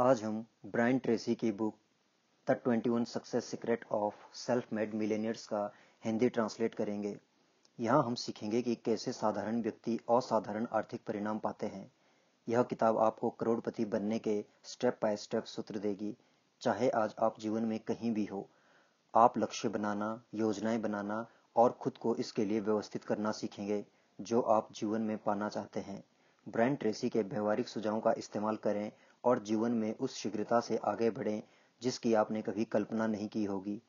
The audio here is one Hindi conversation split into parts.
आज हम ब्रायन ट्रेसी की book the 21 success secret of self made millionaires का हिंदी ट्रांसलेट करेंगे यहाँ हम सीखेंगे कि कैसे साधारण व्यक्ति असाधारण आर्थिक परिणाम पाते हैं यह किताब आपको करोड़पति बनने के स्टेप बाय स्टेप सूत्र देगी चाहे आज आप जीवन में कहीं भी हो आप लक्ष्य बनाना योजनाएं बनाना और खुद को इसके लिए व्यवस्थित करना सीखेंगे जो आप जीवन में पाना चाहते हैं ब्रांड ट्रेसी के व्यवहारिक सुझावों का इस्तेमाल करें और जीवन में उस शीघ्रता से आगे बढ़ें जिसकी आपने कभी कल्पना नहीं की होगी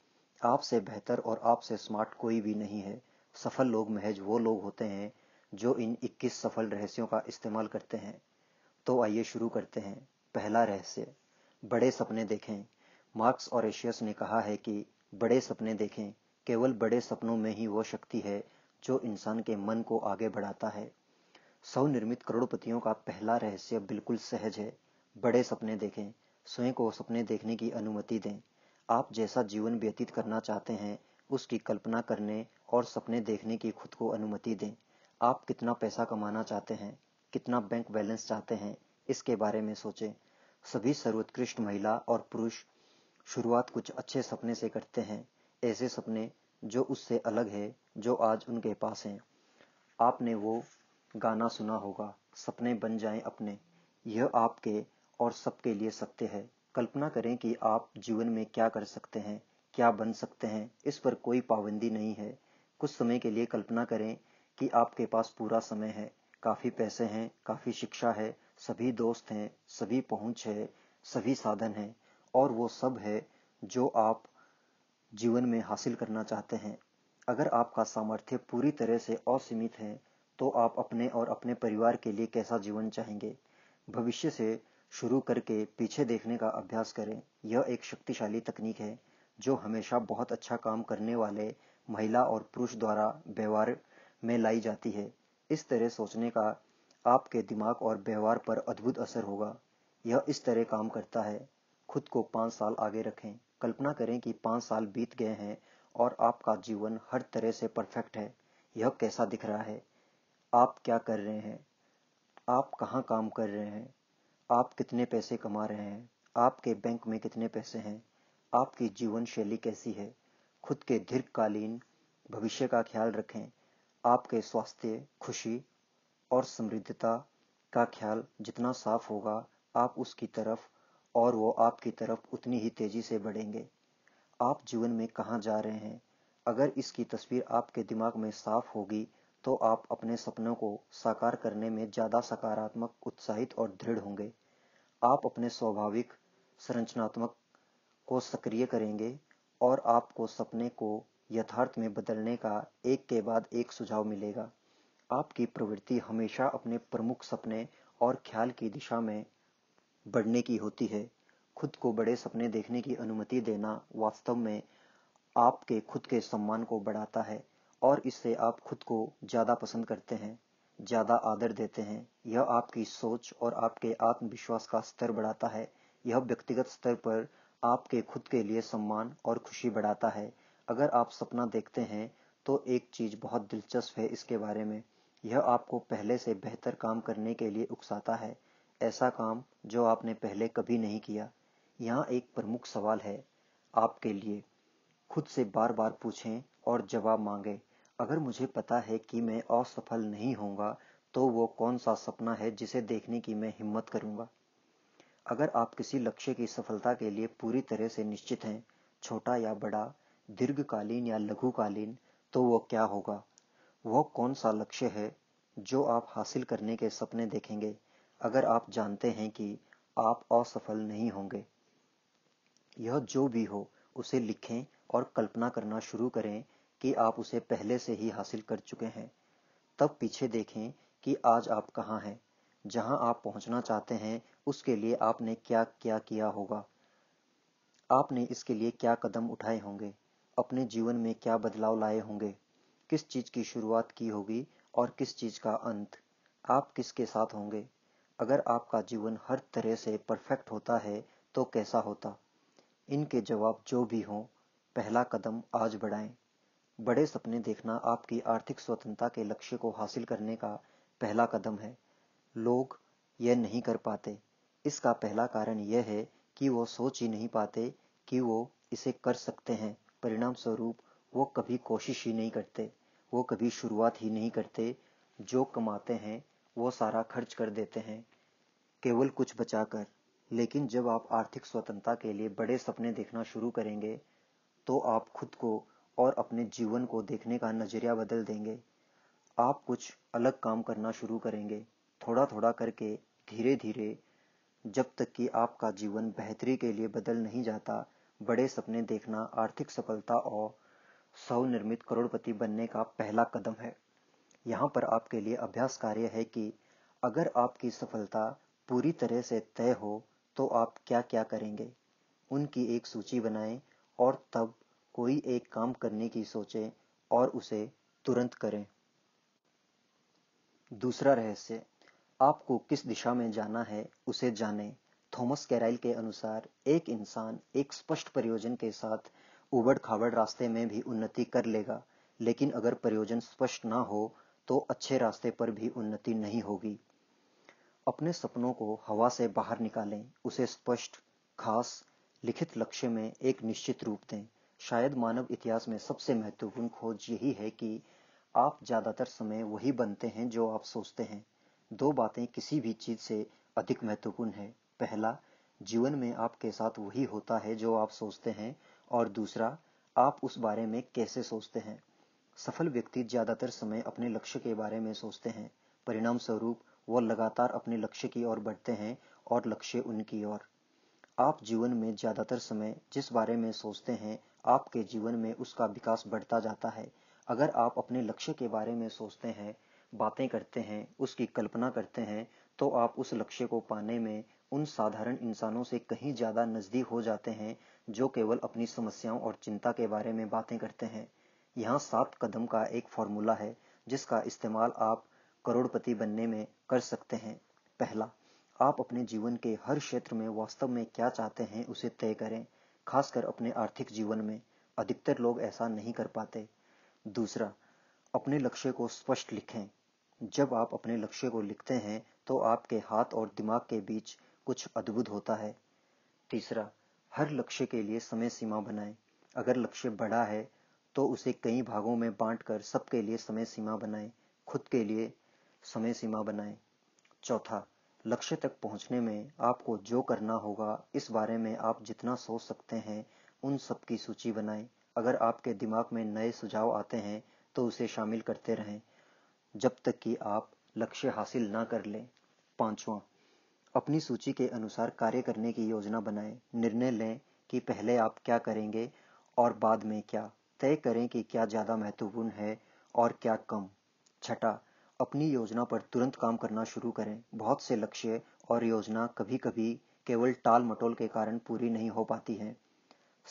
आपसे बेहतर और आपसे स्मार्ट कोई भी नहीं है सफल लोग महज वो लोग होते हैं जो इन 21 सफल रहस्यों का इस्तेमाल करते हैं तो आइए शुरू करते हैं पहला रहस्य बड़े सपने देखें मार्क्स और एशियस ने कहा है कि बड़े सपने देखें केवल बड़े सपनों में ही वो शक्ति है जो इंसान के मन को आगे बढ़ाता है सौ निर्मित करोड़पतियों का पहला रहस्य बिल्कुल सहज है बड़े सपने देखें स्वयं को सपने देखने की अनुमति दें आप जैसा जीवन व्यतीत करना चाहते हैं उसकी कल्पना करने और सपने देखने की खुद को अनुमति दें आप कितना पैसा कमाना चाहते हैं कितना बैंक बैलेंस चाहते हैं इसके बारे में सोचें सभी सर्वोत्कृष्ट महिला और पुरुष शुरुआत कुछ अच्छे सपने से करते हैं ऐसे सपने जो उससे अलग है जो आज उनके पास हैं आपने वो गाना सुना होगा सपने बन जाएं अपने यह आपके और सबके लिए सत्य है कल्पना करें कि आप जीवन में क्या कर सकते हैं क्या बन सकते हैं इस पर कोई पाबंदी नहीं है कुछ समय के लिए कल्पना करें कि आपके पास पूरा समय है काफ़ी पैसे हैं काफ़ी शिक्षा है सभी दोस्त हैं सभी पहुंच है सभी साधन हैं और वो सब है जो आप जीवन में हासिल करना चाहते हैं अगर आपका सामर्थ्य पूरी तरह से असीमित है तो आप अपने और अपने परिवार के लिए कैसा जीवन चाहेंगे भविष्य से शुरू करके पीछे देखने का अभ्यास करें यह एक शक्तिशाली तकनीक है जो हमेशा बहुत अच्छा काम करने वाले महिला और पुरुष द्वारा व्यवहार में लाई जाती है इस तरह सोचने का आपके दिमाग और व्यवहार पर अद्भुत असर होगा यह इस तरह काम करता है खुद को पांच साल आगे रखें कल्पना करें कि पांच साल बीत गए हैं और आपका जीवन हर तरह से परफेक्ट है यह कैसा दिख रहा है आप क्या कर रहे हैं आप कहाँ काम कर रहे हैं आप कितने पैसे कमा रहे हैं आपके बैंक में कितने पैसे हैं आपकी जीवन शैली कैसी है खुद के दीर्घकालीन भविष्य का ख्याल रखें आपके स्वास्थ्य खुशी और समृद्धता का ख्याल जितना साफ होगा आप उसकी तरफ और वो आपकी तरफ उतनी ही तेजी से बढ़ेंगे आप जीवन में कहाँ जा रहे हैं अगर इसकी तस्वीर आपके दिमाग में साफ होगी तो आप अपने सपनों को साकार करने में ज़्यादा सकारात्मक उत्साहित और दृढ़ होंगे आप अपने स्वाभाविक संरचनात्मक को सक्रिय करेंगे और आपको सपने को यथार्थ में बदलने का एक के बाद एक सुझाव मिलेगा आपकी प्रवृत्ति हमेशा अपने प्रमुख सपने और ख्याल की दिशा में बढ़ने की होती है खुद को बड़े सपने देखने की अनुमति देना वास्तव में आपके खुद के सम्मान को बढ़ाता है और इससे आप खुद को ज्यादा पसंद करते हैं ज्यादा आदर देते हैं यह आपकी सोच और आपके आत्मविश्वास का स्तर बढ़ाता है यह व्यक्तिगत स्तर पर आपके खुद के लिए सम्मान और खुशी बढ़ाता है अगर आप सपना देखते हैं तो एक चीज बहुत दिलचस्प है इसके बारे में यह आपको पहले से बेहतर काम करने के लिए उकसाता है ऐसा काम जो आपने पहले कभी नहीं किया यहाँ एक प्रमुख सवाल है आपके लिए खुद से बार बार पूछें और जवाब मांगें अगर मुझे पता है कि मैं असफल नहीं होऊंगा तो वो कौन सा सपना है जिसे देखने की मैं हिम्मत करूंगा अगर आप किसी लक्ष्य की सफलता के लिए पूरी तरह से निश्चित हैं छोटा या बड़ा दीर्घकालीन या लघुकालीन तो वो क्या होगा वह कौन सा लक्ष्य है जो आप हासिल करने के सपने देखेंगे अगर आप जानते हैं कि आप असफल नहीं होंगे यह जो भी हो उसे लिखें और कल्पना करना शुरू करें कि आप उसे पहले से ही हासिल कर चुके हैं तब पीछे देखें कि आज आप कहाँ हैं जहां आप पहुंचना चाहते हैं उसके लिए आपने क्या क्या किया होगा आपने इसके लिए क्या कदम उठाए होंगे अपने जीवन में क्या बदलाव लाए होंगे किस चीज की शुरुआत की होगी और किस चीज का अंत आप किसके साथ होंगे अगर आपका जीवन हर तरह से परफेक्ट होता है तो कैसा होता इनके जवाब जो भी हो पहला कदम आज बढ़ाएं बड़े सपने देखना आपकी आर्थिक स्वतंत्रता के लक्ष्य को हासिल करने का पहला कदम है लोग यह नहीं कर पाते इसका पहला कारण यह है कि वो सोच ही नहीं पाते कि वो इसे कर सकते हैं परिणाम स्वरूप वो कभी कोशिश ही नहीं करते वो कभी शुरुआत ही नहीं करते जो कमाते हैं वो सारा खर्च कर देते हैं केवल कुछ बचाकर लेकिन जब आप आर्थिक स्वतंत्रता के लिए बड़े सपने देखना शुरू करेंगे तो आप खुद को और अपने जीवन को देखने का नजरिया बदल देंगे आप कुछ अलग काम करना शुरू करेंगे थोड़ा थोड़ा करके धीरे धीरे जब तक कि आपका जीवन बेहतरी के लिए बदल नहीं जाता बड़े सपने देखना आर्थिक सफलता और स्वनिर्मित करोड़पति बनने का पहला कदम है यहाँ पर आपके लिए अभ्यास कार्य है कि अगर आपकी सफलता पूरी तरह से तय हो तो आप क्या क्या करेंगे उनकी एक सूची बनाएं और तब कोई एक काम करने की सोचे और उसे तुरंत करें दूसरा रहस्य आपको किस दिशा में जाना है उसे जानें थॉमस कैराइल के अनुसार एक इंसान एक स्पष्ट प्रयोजन के साथ उबड़ खाबड़ रास्ते में भी उन्नति कर लेगा लेकिन अगर प्रयोजन स्पष्ट ना हो तो अच्छे रास्ते पर भी उन्नति नहीं होगी अपने सपनों को हवा से बाहर निकालें उसे स्पष्ट खास लिखित लक्ष्य में एक निश्चित रूप दें शायद मानव इतिहास में सबसे महत्वपूर्ण खोज यही है कि आप ज्यादातर समय वही बनते हैं जो आप सोचते हैं दो बातें किसी भी चीज से अधिक महत्वपूर्ण है पहला जीवन में आपके साथ वही होता है जो आप सोचते हैं और दूसरा आप उस बारे में कैसे सोचते हैं सफल व्यक्ति ज्यादातर समय अपने लक्ष्य के बारे में सोचते हैं परिणाम स्वरूप वह लगातार अपने लक्ष्य की ओर बढ़ते हैं और लक्ष्य उनकी ओर आप जीवन में ज्यादातर समय जिस बारे में सोचते हैं आपके जीवन में उसका विकास बढ़ता जाता है अगर आप अपने लक्ष्य के बारे में सोचते हैं बातें करते हैं उसकी कल्पना करते हैं तो आप उस लक्ष्य को पाने में उन साधारण इंसानों से कहीं ज्यादा नजदीक हो जाते हैं जो केवल अपनी समस्याओं और चिंता के बारे में बातें करते हैं यहाँ सात कदम का एक फॉर्मूला है जिसका इस्तेमाल आप करोड़पति बनने में कर सकते हैं पहला आप अपने जीवन के हर क्षेत्र में वास्तव में क्या चाहते हैं उसे तय करें खासकर अपने आर्थिक जीवन में अधिकतर लोग ऐसा नहीं कर पाते दूसरा अपने लक्ष्य को स्पष्ट लिखें जब आप अपने लक्ष्य को लिखते हैं तो आपके हाथ और दिमाग के बीच कुछ अद्भुत होता है तीसरा हर लक्ष्य के लिए समय सीमा बनाएं अगर लक्ष्य बड़ा है तो उसे कई भागों में बांटकर सबके लिए समय सीमा बनाएं खुद के लिए समय सीमा बनाएं चौथा लक्ष्य तक पहुंचने में आपको जो करना होगा इस बारे में आप जितना सोच सकते हैं उन सब की सूची बनाएं अगर आपके दिमाग में नए सुझाव आते हैं तो उसे शामिल करते रहें जब तक कि आप लक्ष्य हासिल ना कर लें पांचवा अपनी सूची के अनुसार कार्य करने की योजना बनाएं निर्णय लें कि पहले आप क्या करेंगे और बाद में क्या तय करें कि क्या ज़्यादा महत्वपूर्ण है और क्या कम छठा अपनी योजना पर तुरंत काम करना शुरू करें बहुत से लक्ष्य और योजना कभी कभी केवल टाल मटोल के कारण पूरी नहीं हो पाती है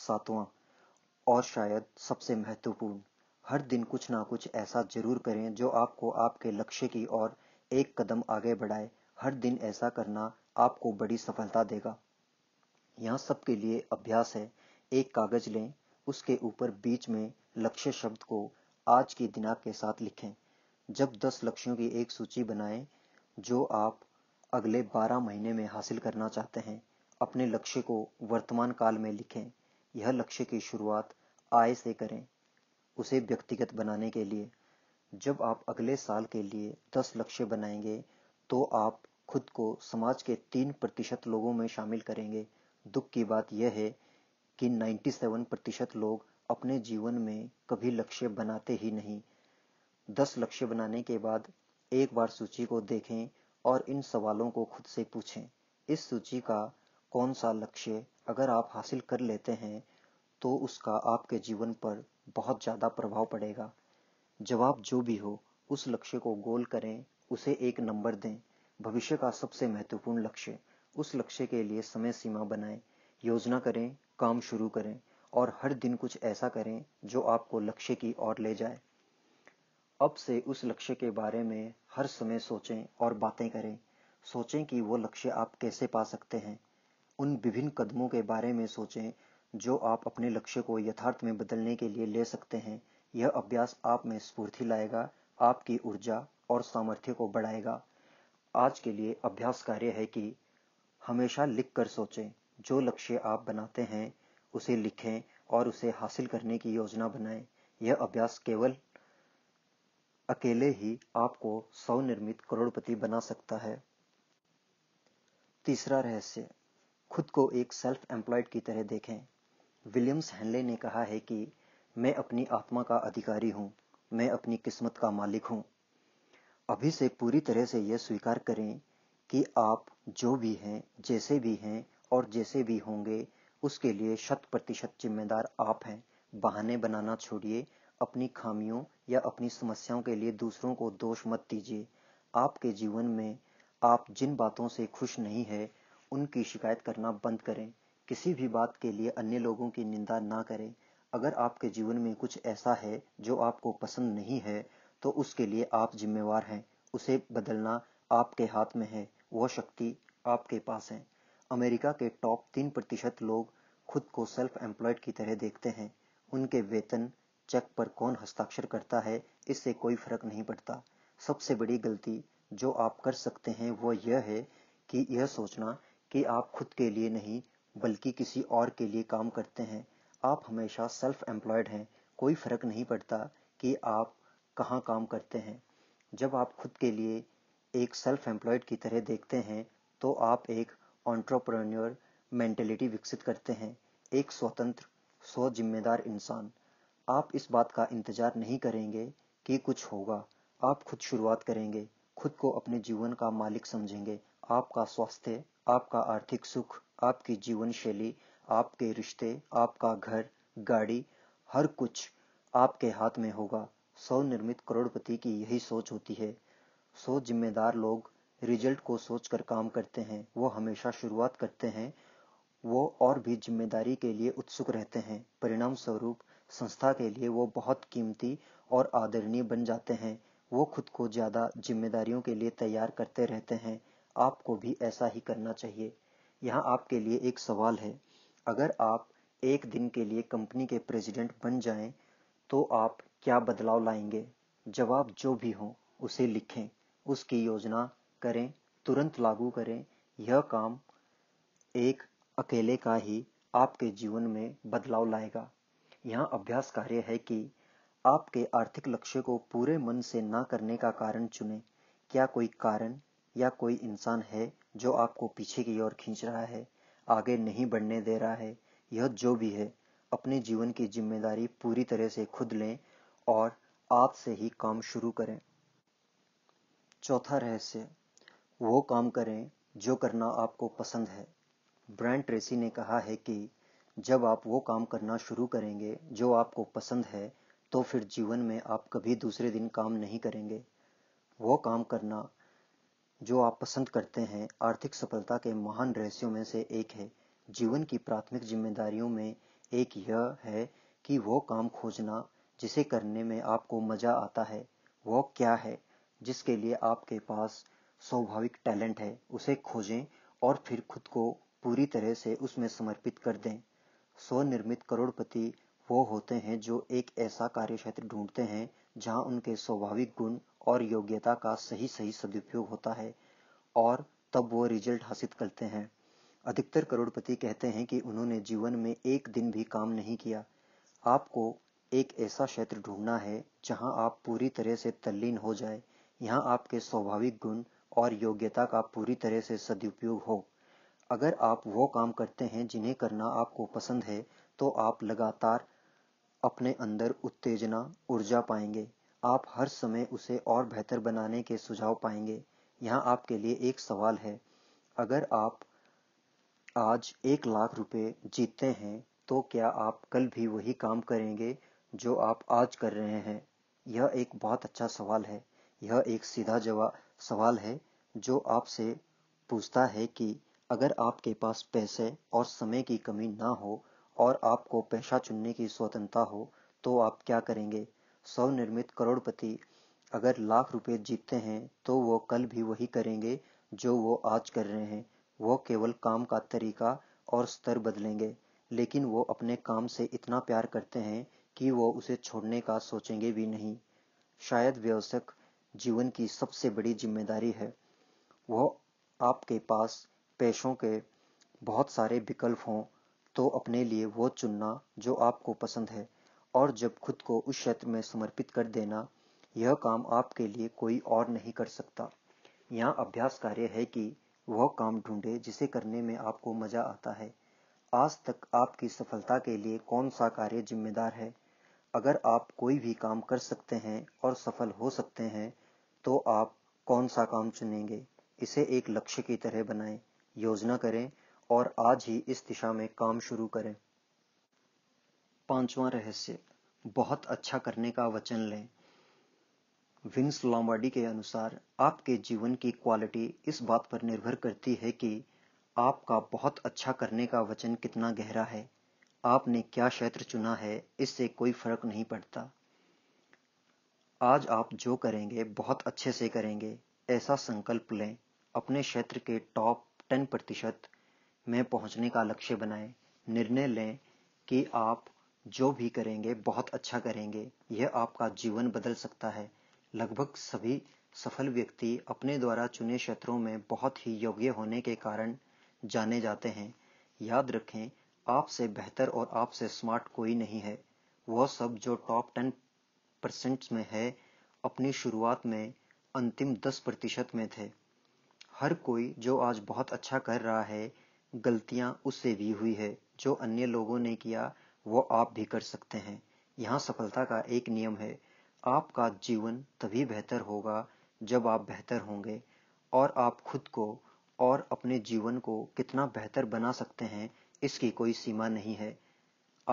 सातवां और शायद सबसे महत्वपूर्ण हर दिन कुछ ना कुछ ऐसा जरूर करें जो आपको आपके लक्ष्य की ओर एक कदम आगे बढ़ाए हर दिन ऐसा करना आपको बड़ी सफलता देगा यह सबके लिए अभ्यास है एक कागज लें उसके ऊपर बीच में लक्ष्य शब्द को आज की दिनांक के साथ लिखें जब दस लक्ष्यों की एक सूची बनाएं जो आप अगले बारह महीने में हासिल करना चाहते हैं अपने लक्ष्य को वर्तमान काल में लिखें यह लक्ष्य की शुरुआत आय से करें उसे व्यक्तिगत बनाने के लिए जब आप अगले साल के लिए दस लक्ष्य बनाएंगे तो आप खुद को समाज के तीन प्रतिशत लोगों में शामिल करेंगे दुख की बात यह है कि 97 प्रतिशत लोग अपने जीवन में कभी लक्ष्य बनाते ही नहीं दस लक्ष्य बनाने के बाद एक बार सूची को देखें और इन सवालों को खुद से पूछें इस सूची का कौन सा लक्ष्य अगर आप हासिल कर लेते हैं तो उसका आपके जीवन पर बहुत ज़्यादा प्रभाव पड़ेगा जवाब जो भी हो उस लक्ष्य को गोल करें उसे एक नंबर दें भविष्य का सबसे महत्वपूर्ण लक्ष्य उस लक्ष्य के लिए समय सीमा बनाएं योजना करें काम शुरू करें और हर दिन कुछ ऐसा करें जो आपको लक्ष्य की ओर ले जाए अब से उस लक्ष्य के बारे में हर समय सोचें और बातें करें सोचें कि वो लक्ष्य आप कैसे पा सकते हैं उन विभिन्न कदमों के बारे में सोचें जो आप अपने लक्ष्य को यथार्थ में बदलने के लिए ले सकते हैं यह अभ्यास आप में स्फूर्ति लाएगा आपकी ऊर्जा और सामर्थ्य को बढ़ाएगा आज के लिए अभ्यास कार्य है कि हमेशा लिख कर सोचें जो लक्ष्य आप बनाते हैं उसे लिखें और उसे हासिल करने की योजना बनाएं यह अभ्यास केवल अकेले ही आपको स्वनिर्मित करोड़पति बना सकता है तीसरा रहस्य खुद को एक सेल्फ एम्प्लॉयड की तरह देखें विलियम्स हेनले ने कहा है कि मैं अपनी आत्मा का अधिकारी हूँ मैं अपनी किस्मत का मालिक हूँ अभी से पूरी तरह से यह स्वीकार करें कि आप जो भी हैं जैसे भी हैं और जैसे भी होंगे उसके लिए शत प्रतिशत जिम्मेदार आप हैं बहाने बनाना छोड़िए अपनी खामियों या अपनी समस्याओं के लिए दूसरों को दोष मत दीजिए आपके जीवन में आप जिन बातों से खुश नहीं है उनकी शिकायत करना बंद करें किसी भी बात के लिए अन्य लोगों की निंदा ना करें अगर आपके जीवन में कुछ ऐसा है जो आपको पसंद नहीं है तो उसके लिए आप जिम्मेवार हैं उसे बदलना आपके हाथ में है वह शक्ति आपके पास है अमेरिका के टॉप तीन प्रतिशत लोग खुद को सेल्फ एम्प्लॉयड की तरह देखते हैं उनके वेतन चेक पर कौन हस्ताक्षर करता है इससे कोई फर्क नहीं पड़ता सबसे बड़ी गलती जो आप कर सकते हैं वह यह है कि यह सोचना कि आप खुद के लिए नहीं बल्कि किसी और के लिए काम करते हैं आप हमेशा सेल्फ एम्प्लॉयड हैं कोई फर्क नहीं पड़ता कि आप कहाँ काम करते हैं जब आप खुद के लिए एक सेल्फ एम्प्लॉयड की तरह देखते हैं तो आप एक ऑन्ट्रप्रन्योर मेंटेलिटी विकसित करते हैं एक स्वतंत्र स्व जिम्मेदार इंसान आप इस बात का इंतजार नहीं करेंगे कि कुछ होगा आप खुद शुरुआत करेंगे खुद को अपने जीवन का मालिक समझेंगे आपका स्वास्थ्य आपका आर्थिक सुख आपकी जीवन शैली आपके रिश्ते आपका घर गाड़ी हर कुछ आपके हाथ में होगा सौ निर्मित करोड़पति की यही सोच होती है सौ जिम्मेदार लोग रिजल्ट को सोचकर काम करते हैं वो हमेशा शुरुआत करते हैं वो और भी जिम्मेदारी के लिए उत्सुक रहते हैं परिणाम स्वरूप संस्था के लिए वो बहुत कीमती और आदरणीय बन जाते हैं वो खुद को ज्यादा जिम्मेदारियों के लिए तैयार करते रहते हैं आपको भी ऐसा ही करना चाहिए यहाँ आपके लिए एक सवाल है अगर आप एक दिन के लिए कंपनी के प्रेसिडेंट बन जाएं तो आप क्या बदलाव लाएंगे जवाब जो भी हो उसे लिखें उसकी योजना करें तुरंत लागू करें यह काम एक अकेले का ही आपके जीवन में बदलाव लाएगा यहाँ अभ्यास कार्य है कि आपके आर्थिक लक्ष्य को पूरे मन से ना करने का कारण चुने क्या कोई कारण या कोई इंसान है जो आपको पीछे की ओर खींच रहा है आगे नहीं बढ़ने दे रहा है यह जो भी है अपने जीवन की जिम्मेदारी पूरी तरह से खुद लें और आप से ही काम शुरू करें चौथा रहस्य वो काम करें जो करना आपको पसंद है ब्रांड ट्रेसी ने कहा है कि जब आप वो काम करना शुरू करेंगे जो आपको पसंद है तो फिर जीवन में आप कभी दूसरे दिन काम नहीं करेंगे वो काम करना जो आप पसंद करते हैं आर्थिक सफलता के महान रहस्यों में से एक है जीवन की प्राथमिक जिम्मेदारियों में एक यह है कि वो काम खोजना जिसे करने में आपको मजा आता है वो क्या है जिसके लिए आपके पास स्वाभाविक टैलेंट है उसे खोजें और फिर खुद को पूरी तरह से उसमें समर्पित कर दें स्वनिर्मित करोड़पति वो होते हैं जो एक ऐसा कार्य क्षेत्र ढूंढते हैं जहां उनके स्वाभाविक गुण और योग्यता का सही सही सदुपयोग होता है और तब वो रिजल्ट हासिल करते हैं अधिकतर करोड़पति कहते हैं कि उन्होंने जीवन में एक दिन भी काम नहीं किया आपको एक ऐसा क्षेत्र ढूंढना है जहां आप पूरी तरह से तल्लीन हो जाए यहां आपके स्वाभाविक गुण और योग्यता का पूरी तरह से सदुपयोग हो अगर आप वो काम करते हैं जिन्हें करना आपको पसंद है तो आप लगातार अपने अंदर उत्तेजना ऊर्जा पाएंगे आप हर समय उसे और बेहतर बनाने के सुझाव पाएंगे यहाँ आपके लिए एक सवाल है अगर आप आज एक लाख रुपए जीतते हैं तो क्या आप कल भी वही काम करेंगे जो आप आज कर रहे हैं यह एक बहुत अच्छा सवाल है यह एक सीधा जवाब सवाल है जो आपसे पूछता है कि अगर आपके पास पैसे और समय की कमी ना हो और आपको पेशा चुनने की स्वतंत्रता हो तो आप क्या करेंगे स्वनिर्मित करोड़पति अगर लाख रुपए जीतते हैं तो वो कल भी वही करेंगे जो वो आज कर रहे हैं वो केवल काम का तरीका और स्तर बदलेंगे लेकिन वो अपने काम से इतना प्यार करते हैं कि वो उसे छोड़ने का सोचेंगे भी नहीं शायद व्यवसाय जीवन की सबसे बड़ी जिम्मेदारी है वो आपके पास पेशों के बहुत सारे विकल्प हों तो अपने लिए वो चुनना जो आपको पसंद है और जब खुद को उस क्षेत्र में समर्पित कर देना यह काम आपके लिए कोई और नहीं कर सकता यहाँ अभ्यास कार्य है कि वह काम ढूंढे जिसे करने में आपको मजा आता है आज तक आपकी सफलता के लिए कौन सा कार्य जिम्मेदार है अगर आप कोई भी काम कर सकते हैं और सफल हो सकते हैं तो आप कौन सा काम चुनेंगे इसे एक लक्ष्य की तरह बनाएं योजना करें और आज ही इस दिशा में काम शुरू करें पांचवा रहस्य बहुत अच्छा करने का वचन लें विंस लॉम्बाडी के अनुसार आपके जीवन की क्वालिटी इस बात पर निर्भर करती है कि आपका बहुत अच्छा करने का वचन कितना गहरा है आपने क्या क्षेत्र चुना है इससे कोई फर्क नहीं पड़ता आज आप जो करेंगे बहुत अच्छे से करेंगे ऐसा संकल्प लें अपने क्षेत्र के टॉप टेन प्रतिशत में पहुंचने का लक्ष्य बनाएं निर्णय लें कि आप जो भी करेंगे बहुत अच्छा करेंगे यह आपका जीवन बदल सकता है लगभग सभी सफल व्यक्ति अपने द्वारा चुने क्षेत्रों में बहुत ही योग्य होने के कारण जाने जाते हैं याद रखें आपसे बेहतर और आपसे स्मार्ट कोई नहीं है वह सब जो टॉप टेन परसेंट में है अपनी शुरुआत में अंतिम दस प्रतिशत में थे हर कोई जो आज बहुत अच्छा कर रहा है गलतियां उससे भी हुई है जो अन्य लोगों ने किया वो आप भी कर सकते हैं यहाँ सफलता का एक नियम है आपका जीवन तभी बेहतर होगा जब आप बेहतर होंगे और आप खुद को और अपने जीवन को कितना बेहतर बना सकते हैं इसकी कोई सीमा नहीं है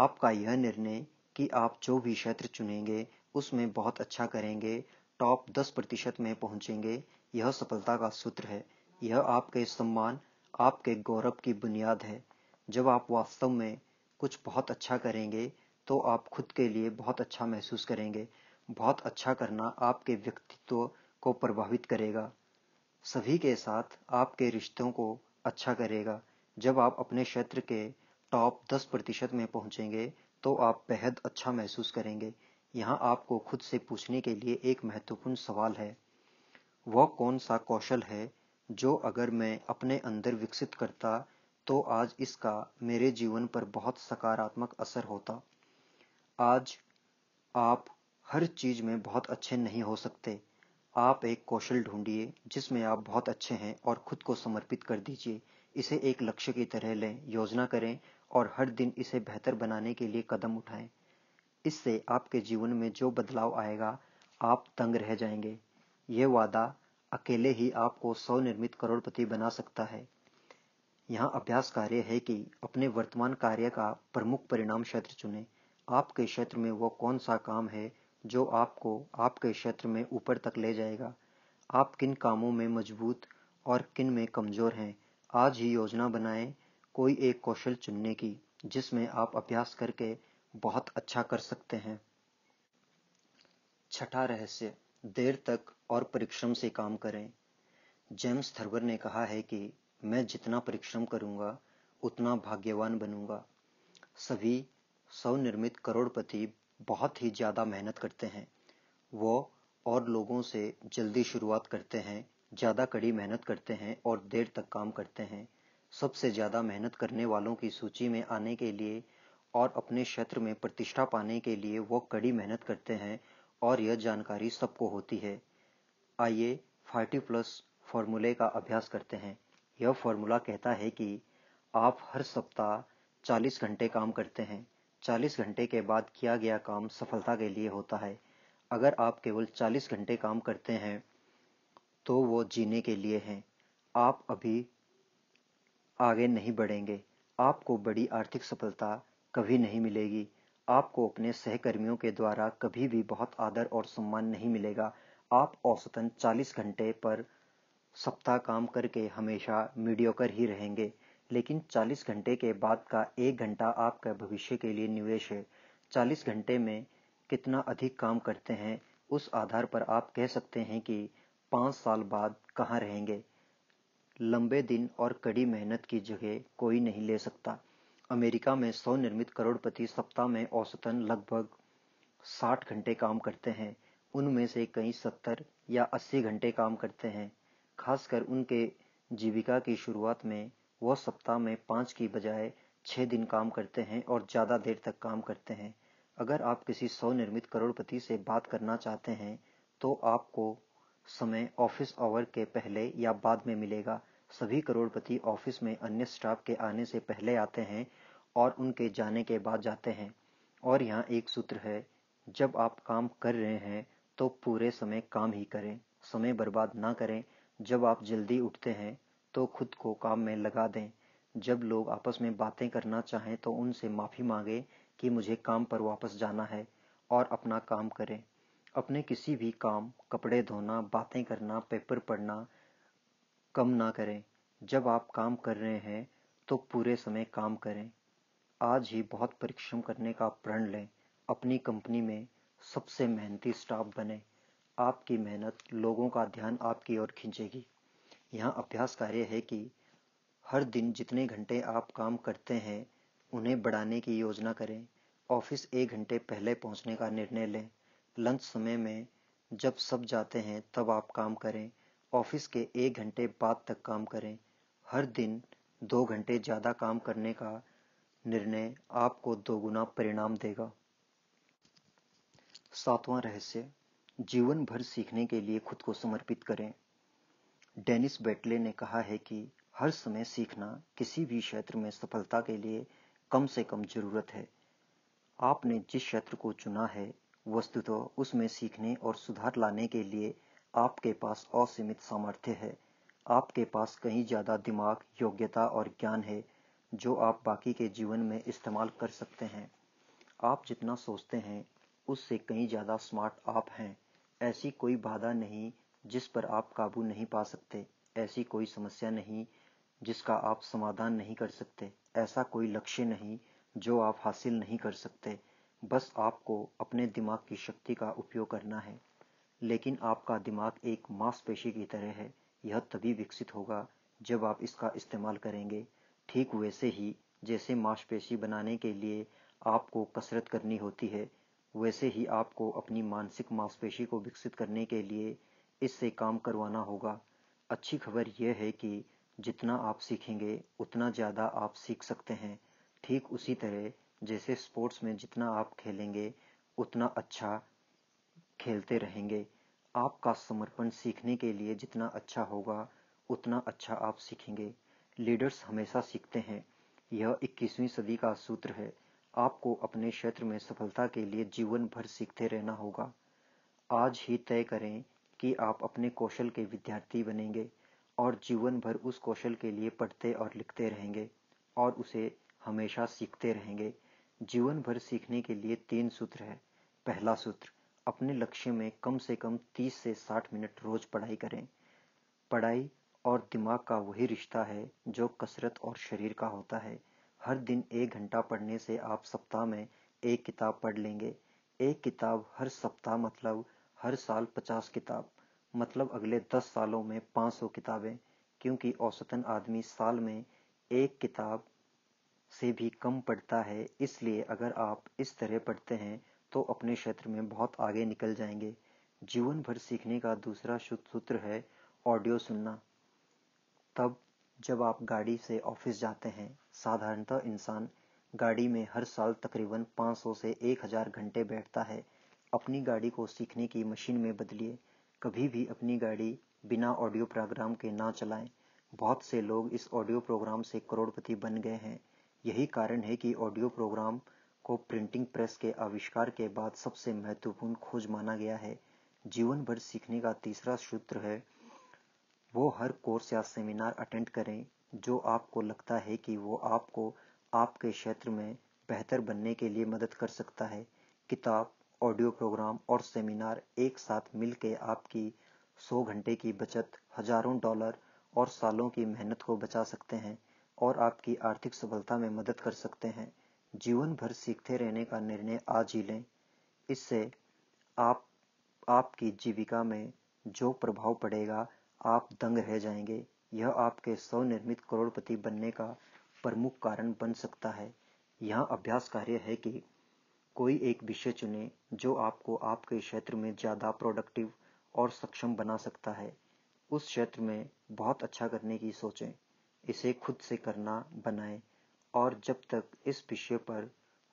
आपका यह निर्णय कि आप जो भी क्षेत्र चुनेंगे उसमें बहुत अच्छा करेंगे टॉप 10 प्रतिशत में पहुंचेंगे यह सफलता का सूत्र है यह आपके सम्मान आपके गौरव की बुनियाद है जब आप वास्तव में कुछ बहुत अच्छा करेंगे तो आप खुद के लिए बहुत अच्छा महसूस करेंगे बहुत अच्छा करना आपके व्यक्तित्व को प्रभावित करेगा सभी के साथ आपके रिश्तों को अच्छा करेगा जब आप अपने क्षेत्र के टॉप दस प्रतिशत में पहुंचेंगे तो आप बेहद अच्छा महसूस करेंगे यहाँ आपको खुद से पूछने के लिए एक महत्वपूर्ण सवाल है वह कौन सा कौशल है जो अगर मैं अपने अंदर विकसित करता तो आज इसका मेरे जीवन पर बहुत सकारात्मक असर होता आज आप हर चीज में बहुत अच्छे नहीं हो सकते आप एक कौशल ढूंढिए जिसमें आप बहुत अच्छे हैं और खुद को समर्पित कर दीजिए इसे एक लक्ष्य की तरह लें योजना करें और हर दिन इसे बेहतर बनाने के लिए कदम उठाएं इससे आपके जीवन में जो बदलाव आएगा आप तंग रह जाएंगे ये वादा अकेले ही आपको स्वनिर्मित करोड़पति बना सकता है यहाँ अभ्यास कार्य है कि अपने वर्तमान कार्य का प्रमुख परिणाम क्षेत्र चुनें आपके क्षेत्र में वो कौन सा काम है जो आपको आपके क्षेत्र में ऊपर तक ले जाएगा आप किन कामों में मजबूत और किन में कमजोर हैं आज ही योजना बनाएं कोई एक कौशल चुनने की जिसमें आप अभ्यास करके बहुत अच्छा कर सकते हैं छठा रहस्य देर तक और परिश्रम से काम करें जेम्स थर्वर ने कहा है कि मैं जितना परिश्रम करूंगा उतना भाग्यवान बनूंगा सभी स्वनिर्मित करोड़पति बहुत ही ज़्यादा मेहनत करते हैं वो और लोगों से जल्दी शुरुआत करते हैं ज़्यादा कड़ी मेहनत करते हैं और देर तक काम करते हैं सबसे ज़्यादा मेहनत करने वालों की सूची में आने के लिए और अपने क्षेत्र में प्रतिष्ठा पाने के लिए वो कड़ी मेहनत करते हैं और यह जानकारी सबको होती है आइए 40 प्लस फॉर्मूले का अभ्यास करते हैं यह फॉर्मूला कहता है कि आप हर सप्ताह 40 घंटे काम करते हैं 40 घंटे के बाद किया गया काम सफलता के लिए होता है अगर आप केवल 40 घंटे काम करते हैं तो वो जीने के लिए हैं आप अभी आगे नहीं बढ़ेंगे आपको बड़ी आर्थिक सफलता कभी नहीं मिलेगी आपको अपने सहकर्मियों के द्वारा कभी भी बहुत आदर और सम्मान नहीं मिलेगा आप औसतन 40 घंटे पर सप्ताह काम करके हमेशा मीडियोकर ही रहेंगे लेकिन 40 घंटे के बाद का एक घंटा आपका भविष्य के लिए निवेश है 40 घंटे में कितना अधिक काम करते हैं उस आधार पर आप कह सकते हैं कि पाँच साल बाद कहाँ रहेंगे लंबे दिन और कड़ी मेहनत की जगह कोई नहीं ले सकता अमेरिका में स्वनिर्मित करोड़पति सप्ताह में औसतन लगभग 60 घंटे काम करते हैं उनमें से कई 70 या 80 घंटे काम करते हैं खासकर उनके जीविका की शुरुआत में वह सप्ताह में पाँच की बजाय छः दिन काम करते हैं और ज़्यादा देर तक काम करते हैं अगर आप किसी स्वनिर्मित करोड़पति से बात करना चाहते हैं तो आपको समय ऑफिस आवर के पहले या बाद में मिलेगा सभी करोड़पति ऑफिस में अन्य स्टाफ के आने से पहले आते हैं और उनके जाने के बाद जाते हैं और यहाँ एक सूत्र है जब आप काम कर रहे हैं तो पूरे समय काम ही करें समय बर्बाद ना करें जब आप जल्दी उठते हैं तो खुद को काम में लगा दें जब लोग आपस में बातें करना चाहें तो उनसे माफ़ी मांगे कि मुझे काम पर वापस जाना है और अपना काम करें अपने किसी भी काम कपड़े धोना बातें करना पेपर पढ़ना कम ना करें जब आप काम कर रहे हैं तो पूरे समय काम करें आज ही बहुत परिश्रम करने का प्रण लें अपनी कंपनी में सबसे मेहनती स्टाफ बने आपकी मेहनत लोगों का ध्यान आपकी ओर खींचेगी यहाँ अभ्यास कार्य है कि हर दिन जितने घंटे आप काम करते हैं उन्हें बढ़ाने की योजना करें ऑफिस एक घंटे पहले पहुंचने का निर्णय लें लंच समय में जब सब जाते हैं तब आप काम करें ऑफिस के एक घंटे बाद तक काम करें हर दिन दो घंटे ज़्यादा काम करने का निर्णय आपको दोगुना परिणाम देगा सातवां रहस्य जीवन भर सीखने के लिए खुद को समर्पित करें डेनिस बेटले ने कहा है कि हर समय सीखना किसी भी क्षेत्र में सफलता के लिए कम से कम जरूरत है आपने जिस क्षेत्र को चुना है वस्तुतः उसमें सीखने और सुधार लाने के लिए आपके पास असीमित सामर्थ्य है आपके पास कहीं ज़्यादा दिमाग योग्यता और ज्ञान है जो आप बाकी के जीवन में इस्तेमाल कर सकते हैं आप जितना सोचते हैं उससे कहीं ज़्यादा स्मार्ट आप हैं ऐसी कोई बाधा नहीं जिस पर आप काबू नहीं पा सकते ऐसी कोई समस्या नहीं जिसका आप समाधान नहीं कर सकते ऐसा कोई लक्ष्य नहीं जो आप हासिल नहीं कर सकते बस आपको अपने दिमाग की शक्ति का उपयोग करना है लेकिन आपका दिमाग एक मांसपेशी की तरह है यह तभी विकसित होगा जब आप इसका इस्तेमाल करेंगे ठीक वैसे ही जैसे मांसपेशी बनाने के लिए आपको कसरत करनी होती है वैसे ही आपको अपनी मानसिक मांसपेशी को विकसित करने के लिए इससे काम करवाना होगा अच्छी खबर यह है कि जितना आप सीखेंगे उतना ज़्यादा आप सीख सकते हैं ठीक उसी तरह जैसे स्पोर्ट्स में जितना आप खेलेंगे उतना अच्छा खेलते रहेंगे आपका समर्पण सीखने के लिए जितना अच्छा होगा उतना अच्छा आप सीखेंगे लीडर्स हमेशा सीखते हैं यह 21वीं सदी का सूत्र है आपको अपने क्षेत्र में सफलता के लिए जीवन भर सीखते रहना होगा आज ही तय करें कि आप अपने कौशल के विद्यार्थी बनेंगे और जीवन भर उस कौशल के लिए पढ़ते और लिखते रहेंगे और उसे हमेशा सीखते रहेंगे जीवन भर सीखने के लिए तीन सूत्र है पहला सूत्र अपने लक्ष्य में कम से कम 30 से 60 मिनट रोज पढ़ाई करें पढ़ाई और दिमाग का वही रिश्ता है जो कसरत और शरीर का होता है हर दिन एक घंटा पढ़ने से आप सप्ताह में एक किताब पढ़ लेंगे एक किताब हर सप्ताह मतलब हर साल पचास किताब मतलब अगले दस सालों में सौ किताबें क्योंकि औसतन आदमी साल में एक किताब से भी कम पढ़ता है इसलिए अगर आप इस तरह पढ़ते हैं तो अपने क्षेत्र में बहुत आगे निकल जाएंगे जीवन भर सीखने का दूसरा सूत्र है ऑडियो सुनना तब जब आप गाड़ी से ऑफिस जाते हैं साधारणतः इंसान गाड़ी में हर साल तकरीबन 500 से 1000 घंटे बैठता है अपनी गाड़ी को सीखने की मशीन में बदलिए कभी भी अपनी गाड़ी बिना ऑडियो प्रोग्राम के ना चलाएं बहुत से लोग इस ऑडियो प्रोग्राम से करोड़पति बन गए हैं यही कारण है कि ऑडियो प्रोग्राम को प्रिंटिंग प्रेस के आविष्कार के बाद सबसे महत्वपूर्ण खोज माना गया है जीवन भर सीखने का तीसरा सूत्र है वो हर कोर्स या सेमिनार अटेंड करें जो आपको लगता है कि वो आपको आपके क्षेत्र में बेहतर बनने के लिए मदद कर सकता है किताब ऑडियो प्रोग्राम और सेमिनार एक साथ मिल आपकी 100 घंटे की बचत हजारों डॉलर और सालों की मेहनत को बचा सकते हैं और आपकी आर्थिक सफलता में मदद कर सकते हैं जीवन भर सीखते रहने का निर्णय आज ही लें इससे आप आपकी जीविका में जो प्रभाव पड़ेगा आप दंग रह जाएंगे यह आपके स्वनिर्मित करोड़पति बनने का प्रमुख कारण बन सकता है यह अभ्यास कार्य है कि कोई एक विषय चुने जो आपको आपके क्षेत्र में ज़्यादा प्रोडक्टिव और सक्षम बना सकता है उस क्षेत्र में बहुत अच्छा करने की सोचें इसे खुद से करना बनाएं और जब तक इस विषय पर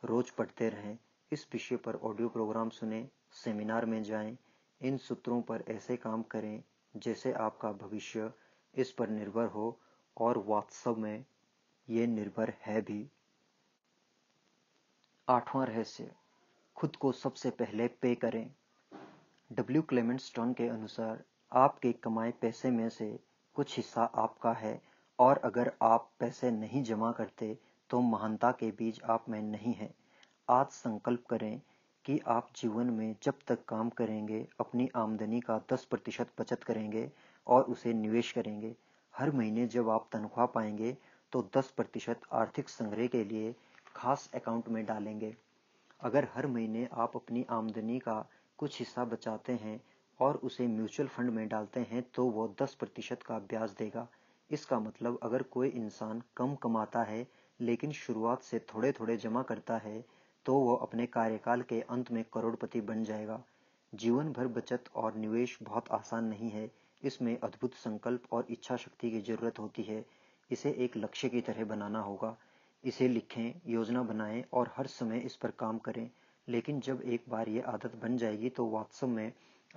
रोज पढ़ते रहें इस विषय पर ऑडियो प्रोग्राम सुने सेमिनार में जाएं, इन सूत्रों पर ऐसे काम करें जैसे आपका भविष्य इस पर निर्भर हो और वास्तव में ये निर्भर है भी आठवां रहस्य खुद को सबसे पहले पे करें डब्ल्यू क्लेमेंट स्टोन के अनुसार आपके कमाए पैसे में से कुछ हिस्सा आपका है और अगर आप पैसे नहीं जमा करते तो महानता के बीज आप में नहीं है आज संकल्प करें कि आप जीवन में जब तक काम करेंगे अपनी आमदनी का 10 प्रतिशत बचत करेंगे और उसे निवेश करेंगे हर महीने जब आप तनख्वाह पाएंगे तो 10 प्रतिशत आर्थिक संग्रह के लिए खास अकाउंट में डालेंगे अगर हर महीने आप अपनी आमदनी का कुछ हिस्सा बचाते हैं और उसे म्यूचुअल फंड में डालते हैं तो वो 10 प्रतिशत का ब्याज देगा इसका मतलब अगर कोई इंसान कम कमाता है लेकिन शुरुआत से थोड़े थोड़े जमा करता है तो वो अपने कार्यकाल के अंत में करोड़पति बन जाएगा जीवन भर बचत और निवेश बहुत आसान नहीं है इसमें अद्भुत संकल्प और इच्छा शक्ति की जरूरत होती है इसे एक लक्ष्य की तरह बनाना होगा इसे लिखें योजना बनाएं और हर समय इस पर काम करें लेकिन जब एक बार ये आदत बन जाएगी तो वास्तव में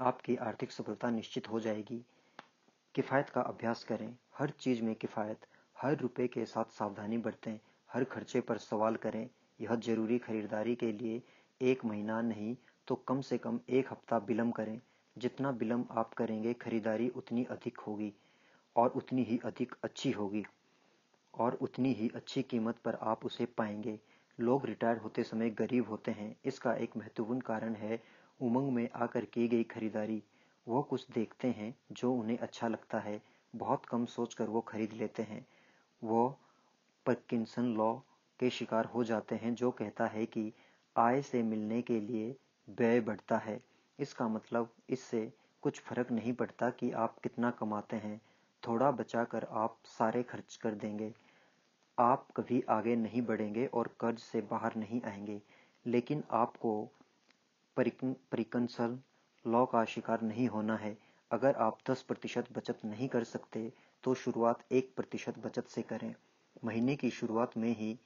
आपकी आर्थिक सफलता निश्चित हो जाएगी किफ़ायत का अभ्यास करें हर चीज़ में किफ़ायत हर रुपए के साथ सावधानी बरतें हर खर्चे पर सवाल करें यह जरूरी खरीदारी के लिए एक महीना नहीं तो कम से कम एक हफ्ता विलम्ब करें जितना विलम्ब आप करेंगे खरीदारी उतनी अधिक होगी और उतनी ही अधिक अच्छी होगी और उतनी ही अच्छी कीमत पर आप उसे पाएंगे लोग रिटायर होते समय गरीब होते हैं इसका एक महत्वपूर्ण कारण है उमंग में आकर की गई खरीदारी वह कुछ देखते हैं जो उन्हें अच्छा लगता है बहुत कम सोचकर वो खरीद लेते हैं वो पर्किंसन लॉ के शिकार हो जाते हैं जो कहता है कि आय से मिलने के लिए व्यय बढ़ता है इसका मतलब इससे कुछ फर्क नहीं पड़ता कि आप कितना कमाते हैं थोड़ा बचा कर आप सारे खर्च कर देंगे आप कभी आगे नहीं बढ़ेंगे और कर्ज से बाहर नहीं आएंगे लेकिन आपको परिकंसल लॉ का शिकार नहीं होना है अगर आप 10 प्रतिशत बचत नहीं कर सकते तो शुरुआत एक प्रतिशत बचत से करें महीने की शुरुआत में ही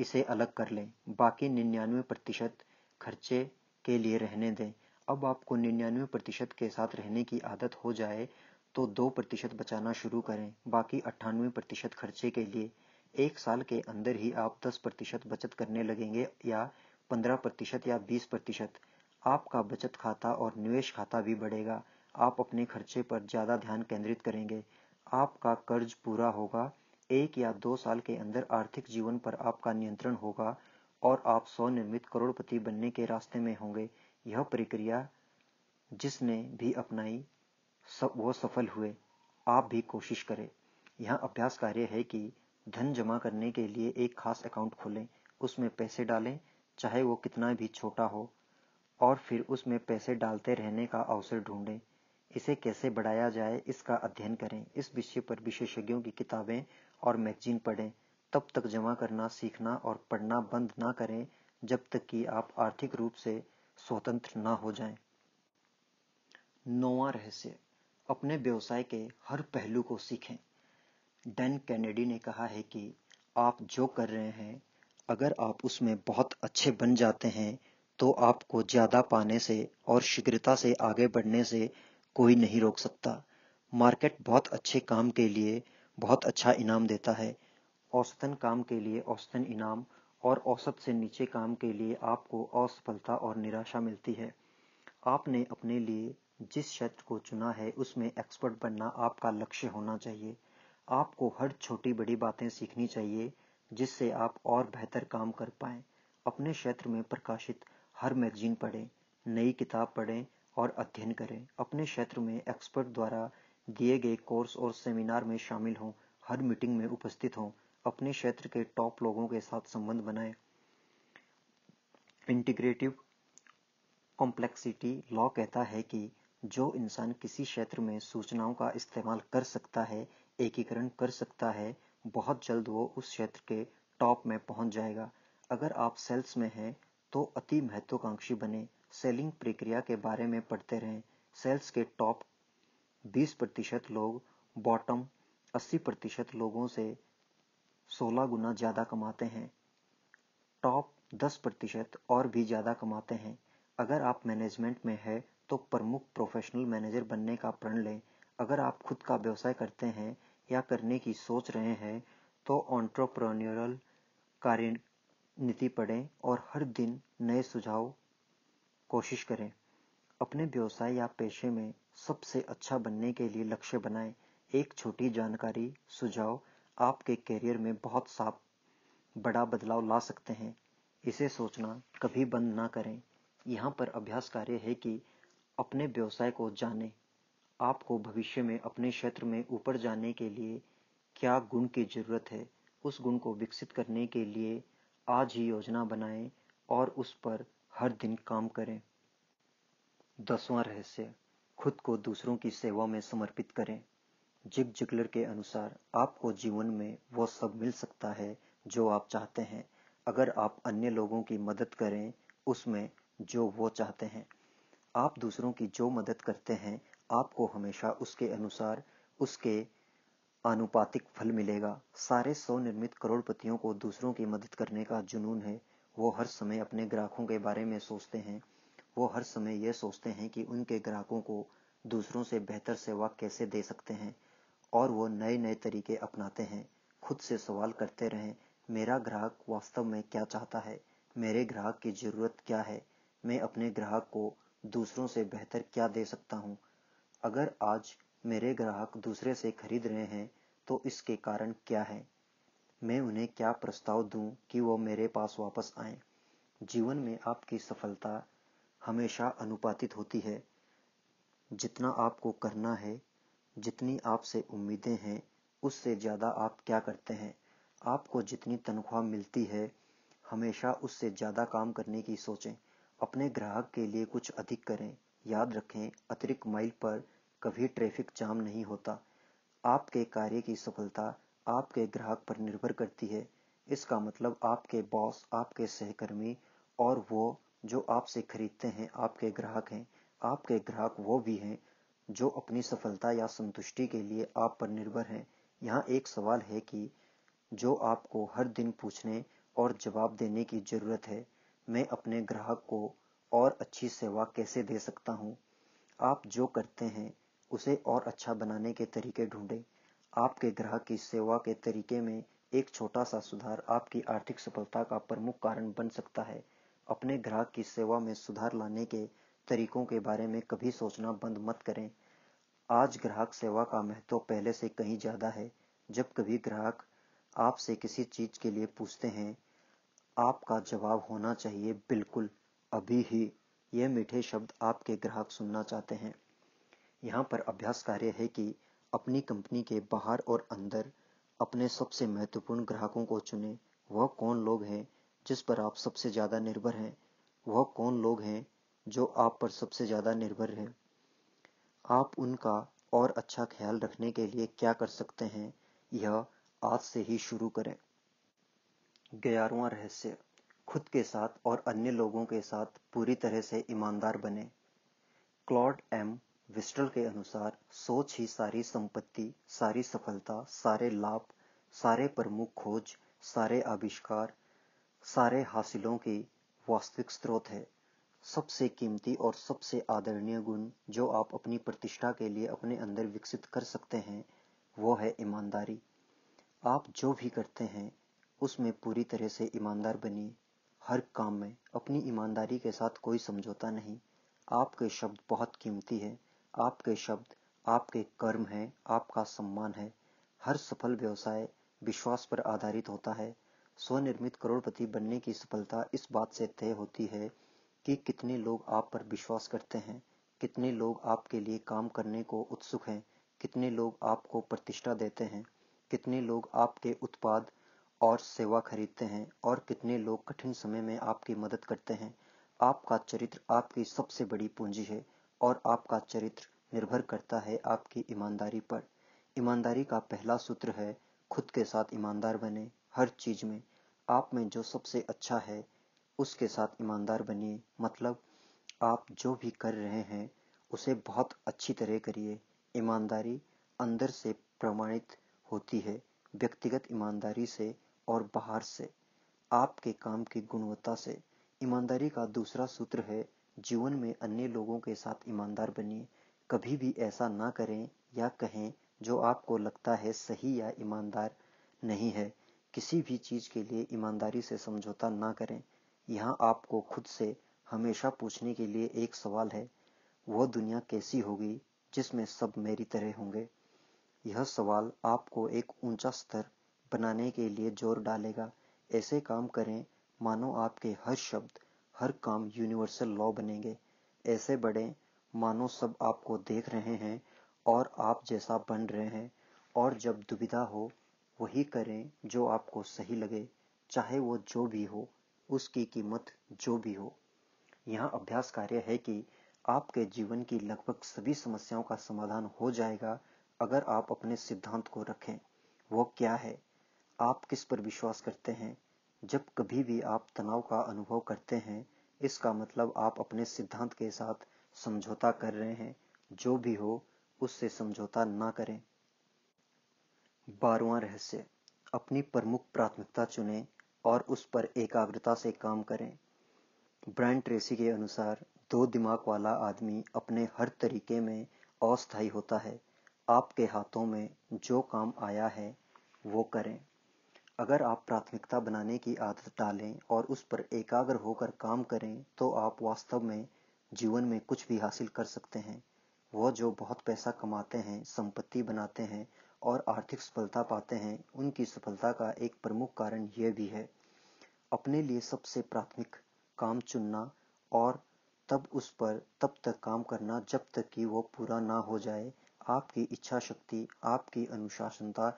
इसे अलग कर लें बाकी निन्यानवे प्रतिशत खर्चे के लिए रहने दें अब आपको निन्यानवे प्रतिशत के साथ रहने की आदत हो जाए तो दो प्रतिशत बचाना शुरू करें बाकी अट्ठानवे प्रतिशत खर्चे के लिए एक साल के अंदर ही आप दस प्रतिशत बचत करने लगेंगे या पंद्रह प्रतिशत या बीस प्रतिशत आपका बचत खाता और निवेश खाता भी बढ़ेगा आप अपने खर्चे पर ज़्यादा ध्यान केंद्रित करेंगे आपका कर्ज पूरा होगा एक या दो साल के अंदर आर्थिक जीवन पर आपका नियंत्रण होगा और आप स्वनिर्मित करोड़पति बनने के रास्ते में होंगे यह प्रक्रिया जिसने भी अपनाई सब वो सफल हुए आप भी कोशिश करें यह अभ्यास कार्य है कि धन जमा करने के लिए एक खास अकाउंट खोलें उसमें पैसे डालें चाहे वो कितना भी छोटा हो और फिर उसमें पैसे डालते रहने का अवसर ढूंढें इसे कैसे बढ़ाया जाए इसका अध्ययन करें इस विषय पर विशेषज्ञों की किताबें और मैगजीन पढ़ें तब तक जमा करना सीखना और पढ़ना बंद ना करें जब तक कि आप आर्थिक रूप से स्वतंत्र ना हो जाएं। नौवा रहस्य अपने व्यवसाय के हर पहलू को सीखें डैन कैनेडी ने कहा है कि आप जो कर रहे हैं अगर आप उसमें बहुत अच्छे बन जाते हैं तो आपको ज्यादा पाने से और शीघ्रता से आगे बढ़ने से कोई नहीं रोक सकता मार्केट बहुत अच्छे काम के लिए बहुत अच्छा इनाम देता है औसतन काम के लिए औसतन इनाम और औसत से नीचे काम के लिए आपको असफलता और निराशा मिलती है आपने अपने लिए जिस क्षेत्र को चुना है उसमें एक्सपर्ट बनना आपका लक्ष्य होना चाहिए आपको हर छोटी बड़ी बातें सीखनी चाहिए जिससे आप और बेहतर काम कर पाए अपने क्षेत्र में प्रकाशित हर मैगजीन पढ़ें नई किताब पढ़ें और अध्ययन करें अपने क्षेत्र में एक्सपर्ट द्वारा दिए गए कोर्स और सेमिनार में शामिल हों हर मीटिंग में उपस्थित हों अपने क्षेत्र के टॉप लोगों के साथ संबंध बनाए इंटीग्रेटिव कॉम्प्लेक्सिटी लॉ कहता है कि जो इंसान किसी क्षेत्र में सूचनाओं का इस्तेमाल कर सकता है एकीकरण कर सकता है बहुत जल्द वो उस क्षेत्र के टॉप में पहुंच जाएगा अगर आप सेल्स में हैं तो अति महत्वाकांक्षी बने सेलिंग प्रक्रिया के बारे में पढ़ते रहें सेल्स के टॉप 20 प्रतिशत लोग बॉटम 80 प्रतिशत लोगों से 16 गुना ज़्यादा कमाते हैं टॉप 10 प्रतिशत और भी ज़्यादा कमाते हैं अगर आप मैनेजमेंट में है तो प्रमुख प्रोफेशनल मैनेजर बनने का प्रण लें अगर आप खुद का व्यवसाय करते हैं या करने की सोच रहे हैं तो ऑन्ट्रप्रनोरल कार्य नीति पढ़ें और हर दिन नए सुझाव कोशिश करें अपने व्यवसाय या पेशे में सबसे अच्छा बनने के लिए लक्ष्य बनाएं एक छोटी जानकारी सुझाव आपके करियर में बहुत साफ बड़ा बदलाव ला सकते हैं इसे सोचना कभी बंद ना करें यहाँ पर अभ्यास कार्य है कि अपने व्यवसाय को जानें आपको भविष्य में अपने क्षेत्र में ऊपर जाने के लिए क्या गुण की जरूरत है उस गुण को विकसित करने के लिए आज ही योजना बनाएं और उस पर हर दिन काम करें दसवां रहस्य खुद को दूसरों की सेवा में समर्पित करें जिग जिगलर के अनुसार आपको जीवन में वो सब मिल सकता है जो आप चाहते हैं अगर आप अन्य लोगों की मदद करें उसमें जो वो चाहते हैं आप दूसरों की जो मदद करते हैं आपको हमेशा उसके अनुसार उसके आनुपातिक फल मिलेगा सारे सौ निर्मित करोड़पतियों को दूसरों की मदद करने का जुनून है वो हर समय अपने ग्राहकों के बारे में सोचते हैं वो हर समय ये सोचते हैं कि उनके ग्राहकों को दूसरों से बेहतर सेवा कैसे दे सकते हैं और वो नए नए तरीके अपनाते हैं खुद से सवाल करते रहें मेरा ग्राहक वास्तव में क्या चाहता है मेरे ग्राहक की ज़रूरत क्या है मैं अपने ग्राहक को दूसरों से बेहतर क्या दे सकता हूँ अगर आज मेरे ग्राहक दूसरे से खरीद रहे हैं तो इसके कारण क्या है मैं उन्हें क्या प्रस्ताव दूं कि वो मेरे पास वापस आए जीवन में आपकी सफलता हमेशा अनुपातित होती है जितना आपको करना है जितनी आपसे उम्मीदें हैं उससे ज़्यादा आप क्या करते हैं आपको जितनी तनख्वाह मिलती है हमेशा उससे ज़्यादा काम करने की सोचें अपने ग्राहक के लिए कुछ अधिक करें याद रखें अतिरिक्त माइल पर कभी ट्रैफिक जाम नहीं होता आपके कार्य की सफलता आपके ग्राहक पर निर्भर करती है इसका मतलब आपके बॉस आपके सहकर्मी और वो जो आपसे खरीदते हैं आपके ग्राहक हैं आपके ग्राहक वो भी हैं जो अपनी सफलता या संतुष्टि के लिए आप पर निर्भर हैं यहाँ एक सवाल है कि जो आपको हर दिन पूछने और जवाब देने की ज़रूरत है मैं अपने ग्राहक को और अच्छी सेवा कैसे दे सकता हूँ आप जो करते हैं उसे और अच्छा बनाने के तरीके ढूंढें आपके ग्राहक की सेवा के तरीके में एक छोटा सा सुधार आपकी आर्थिक सफलता का प्रमुख कारण बन सकता है अपने ग्राहक की सेवा में सुधार लाने के तरीकों के बारे में कभी सोचना बंद मत करें आज ग्राहक सेवा का महत्व पहले से कहीं ज़्यादा है जब कभी ग्राहक आपसे किसी चीज़ के लिए पूछते हैं आपका जवाब होना चाहिए बिल्कुल अभी ही यह मीठे शब्द आपके ग्राहक सुनना चाहते हैं यहाँ पर अभ्यास कार्य है कि अपनी कंपनी के बाहर और अंदर अपने सबसे महत्वपूर्ण ग्राहकों को चुने वह कौन लोग हैं जिस पर आप सबसे ज़्यादा निर्भर हैं वह कौन लोग हैं जो आप पर सबसे ज़्यादा निर्भर हैं आप उनका और अच्छा ख्याल रखने के लिए क्या कर सकते हैं यह आज से ही शुरू करें ग्यारहवा रहस्य खुद के साथ और अन्य लोगों के साथ पूरी तरह से ईमानदार बने क्लॉड एम विस्टल के अनुसार सोच ही सारी संपत्ति सारी सफलता सारे लाभ सारे प्रमुख खोज सारे आविष्कार सारे हासिलों के वास्तविक स्रोत है सबसे कीमती और सबसे आदरणीय गुण जो आप अपनी प्रतिष्ठा के लिए अपने अंदर विकसित कर सकते हैं वो है ईमानदारी आप जो भी करते हैं उसमें पूरी तरह से ईमानदार बनिए हर काम में अपनी ईमानदारी के साथ कोई समझौता नहीं आपके शब्द बहुत कीमती है आपके शब्द आपके कर्म हैं आपका सम्मान है हर सफल व्यवसाय विश्वास पर आधारित होता है स्वनिर्मित करोड़पति बनने की सफलता इस बात से तय होती है कि कितने लोग आप पर विश्वास करते हैं कितने लोग आपके लिए काम करने को उत्सुक हैं कितने लोग आपको प्रतिष्ठा देते हैं कितने लोग आपके उत्पाद और सेवा खरीदते हैं और कितने लोग कठिन समय में आपकी मदद करते हैं आपका चरित्र आपकी सबसे बड़ी पूंजी है और आपका चरित्र निर्भर करता है आपकी ईमानदारी पर ईमानदारी का पहला सूत्र है खुद के साथ ईमानदार बने हर चीज में आप में जो सबसे अच्छा है उसके साथ ईमानदार बनिए मतलब आप जो भी कर रहे हैं उसे बहुत अच्छी तरह करिए ईमानदारी अंदर से प्रमाणित होती है व्यक्तिगत ईमानदारी से और बाहर से आपके काम की गुणवत्ता से ईमानदारी का दूसरा सूत्र है जीवन में अन्य लोगों के साथ ईमानदार बनिए कभी भी ऐसा ना करें या कहें जो आपको लगता है सही या ईमानदार नहीं है किसी भी चीज़ के लिए ईमानदारी से समझौता ना करें यहाँ आपको खुद से हमेशा पूछने के लिए एक सवाल है वह दुनिया कैसी होगी जिसमें सब मेरी तरह होंगे यह सवाल आपको एक ऊंचा स्तर बनाने के लिए जोर डालेगा ऐसे काम करें मानो आपके हर शब्द हर काम यूनिवर्सल लॉ बनेंगे ऐसे बड़े मानो सब आपको देख रहे हैं और आप जैसा बन रहे हैं और जब दुविधा हो वही करें जो आपको सही लगे चाहे वो जो भी हो उसकी कीमत जो भी हो यहाँ अभ्यास कार्य है कि आपके जीवन की लगभग सभी समस्याओं का समाधान हो जाएगा अगर आप अपने सिद्धांत को रखें वो क्या है आप किस पर विश्वास करते हैं जब कभी भी आप तनाव का अनुभव करते हैं इसका मतलब आप अपने सिद्धांत के साथ समझौता कर रहे हैं जो भी हो उससे समझौता ना करें बारवा रहस्य अपनी प्रमुख प्राथमिकता चुनें और उस पर एकाग्रता से काम करें ब्रायन ट्रेसी के अनुसार दो दिमाग वाला आदमी अपने हर तरीके में अस्थायी होता है आपके हाथों में जो काम आया है वो करें अगर आप प्राथमिकता बनाने की आदत डालें और उस पर एकाग्र होकर काम करें तो आप वास्तव में जीवन में कुछ भी हासिल कर सकते हैं वह जो बहुत पैसा कमाते हैं संपत्ति बनाते हैं और आर्थिक सफलता पाते हैं उनकी सफलता का एक प्रमुख कारण यह भी है अपने लिए सबसे प्राथमिक काम चुनना और तब उस पर तब तक काम करना जब तक कि वो पूरा ना हो जाए आपकी इच्छा शक्ति आपकी अनुशासनता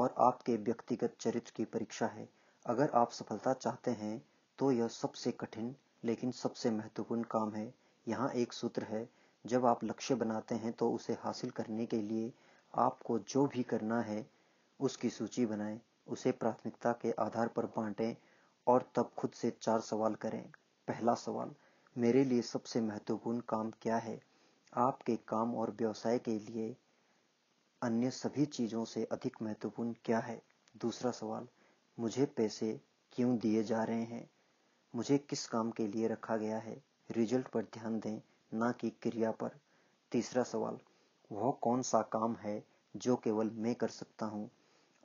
और आपके व्यक्तिगत चरित्र की परीक्षा है अगर आप सफलता चाहते हैं तो यह सबसे कठिन लेकिन सबसे महत्वपूर्ण काम है यहाँ एक सूत्र है जब आप लक्ष्य बनाते हैं तो उसे हासिल करने के लिए आपको जो भी करना है उसकी सूची बनाएं उसे प्राथमिकता के आधार पर बांटें और तब खुद से चार सवाल करें पहला सवाल मेरे लिए सबसे महत्वपूर्ण काम क्या है आपके काम और व्यवसाय के लिए अन्य सभी चीजों से अधिक महत्वपूर्ण क्या है दूसरा सवाल मुझे पैसे क्यों दिए जा रहे हैं मुझे किस काम के लिए रखा गया है रिजल्ट पर ध्यान दें ना कि क्रिया पर तीसरा सवाल वह कौन सा काम है जो केवल मैं कर सकता हूँ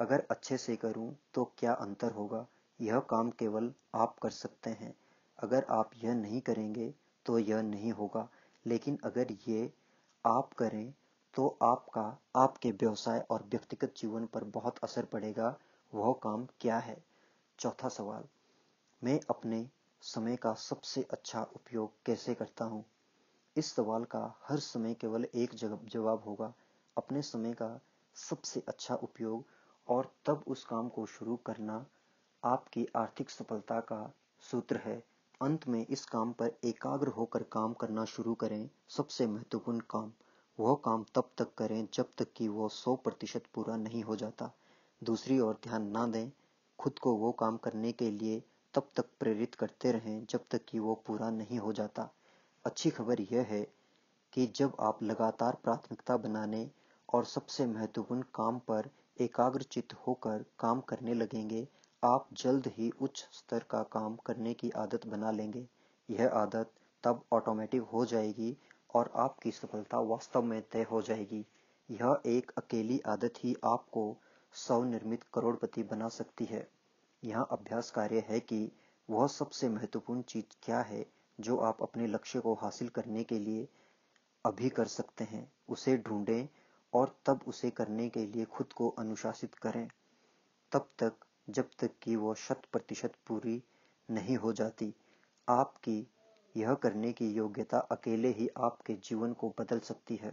अगर अच्छे से करूँ तो क्या अंतर होगा यह काम केवल आप कर सकते हैं अगर आप यह नहीं करेंगे तो यह नहीं होगा लेकिन अगर ये आप करें तो आपका आपके व्यवसाय और व्यक्तिगत जीवन पर बहुत असर पड़ेगा वह काम क्या है चौथा सवाल मैं अपने समय का सबसे अच्छा उपयोग कैसे करता हूँ इस सवाल का हर समय केवल एक जवाब होगा अपने समय का सबसे अच्छा उपयोग और तब उस काम को शुरू करना आपकी आर्थिक सफलता का सूत्र है अंत में इस काम पर एकाग्र होकर काम करना शुरू करें सबसे महत्वपूर्ण काम वह काम तब तक करें जब तक कि वह सौ प्रतिशत पूरा नहीं हो जाता दूसरी ओर ध्यान ना दें खुद को वो काम करने के लिए तब तक प्रेरित करते रहें जब तक कि वो पूरा नहीं हो जाता अच्छी खबर यह है कि जब आप लगातार प्राथमिकता बनाने और सबसे महत्वपूर्ण काम पर एकाग्रचित होकर काम करने लगेंगे आप जल्द ही उच्च स्तर का काम करने की आदत बना लेंगे यह आदत तब ऑटोमेटिक हो जाएगी और आपकी सफलता वास्तव में तय हो जाएगी यह एक अकेली आदत ही आपको स्वनिर्मित करोड़पति बना सकती है यह अभ्यास कार्य है कि वह सबसे महत्वपूर्ण चीज क्या है जो आप अपने लक्ष्य को हासिल करने के लिए अभी कर सकते हैं उसे ढूंढें और तब उसे करने के लिए खुद को अनुशासित करें तब तक जब तक कि वह शत प्रतिशत पूरी नहीं हो जाती आपकी यह करने की योग्यता अकेले ही आपके जीवन को बदल सकती है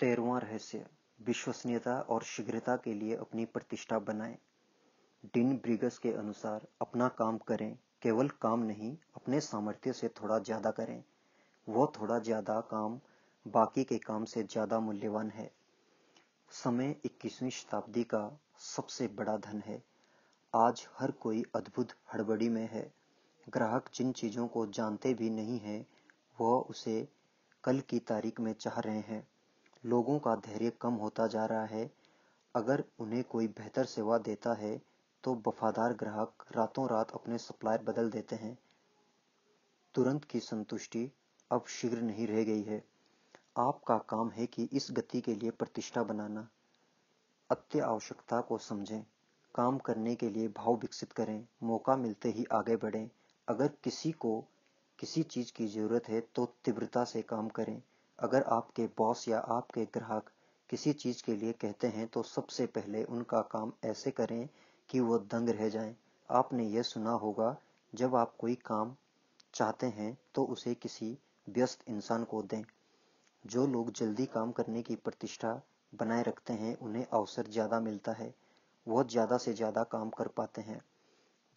तेरवा रहस्य विश्वसनीयता और शीघ्रता के लिए अपनी प्रतिष्ठा बनाएं डिन ब्रिगस के अनुसार अपना काम करें केवल काम नहीं अपने सामर्थ्य से थोड़ा ज्यादा करें वह थोड़ा ज्यादा काम बाकी के काम से ज्यादा मूल्यवान है समय 21वीं शताब्दी का सबसे बड़ा धन है आज हर कोई अद्भुत हड़बड़ी में है ग्राहक जिन चीज़ों को जानते भी नहीं हैं वह उसे कल की तारीख में चाह रहे हैं लोगों का धैर्य कम होता जा रहा है अगर उन्हें कोई बेहतर सेवा देता है तो वफादार ग्राहक रातों रात अपने सप्लायर बदल देते हैं तुरंत की संतुष्टि अब शीघ्र नहीं रह गई है आपका काम है कि इस गति के लिए प्रतिष्ठा बनाना अत्य आवश्यकता को समझें काम करने के लिए भाव विकसित करें मौका मिलते ही आगे बढ़ें अगर किसी को किसी चीज़ की ज़रूरत है तो तीव्रता से काम करें अगर आपके बॉस या आपके ग्राहक किसी चीज़ के लिए कहते हैं तो सबसे पहले उनका काम ऐसे करें कि वो दंग रह जाए आपने यह सुना होगा जब आप कोई काम चाहते हैं तो उसे किसी व्यस्त इंसान को दें जो लोग जल्दी काम करने की प्रतिष्ठा बनाए रखते हैं उन्हें अवसर ज़्यादा मिलता है वह ज़्यादा से ज़्यादा काम कर पाते हैं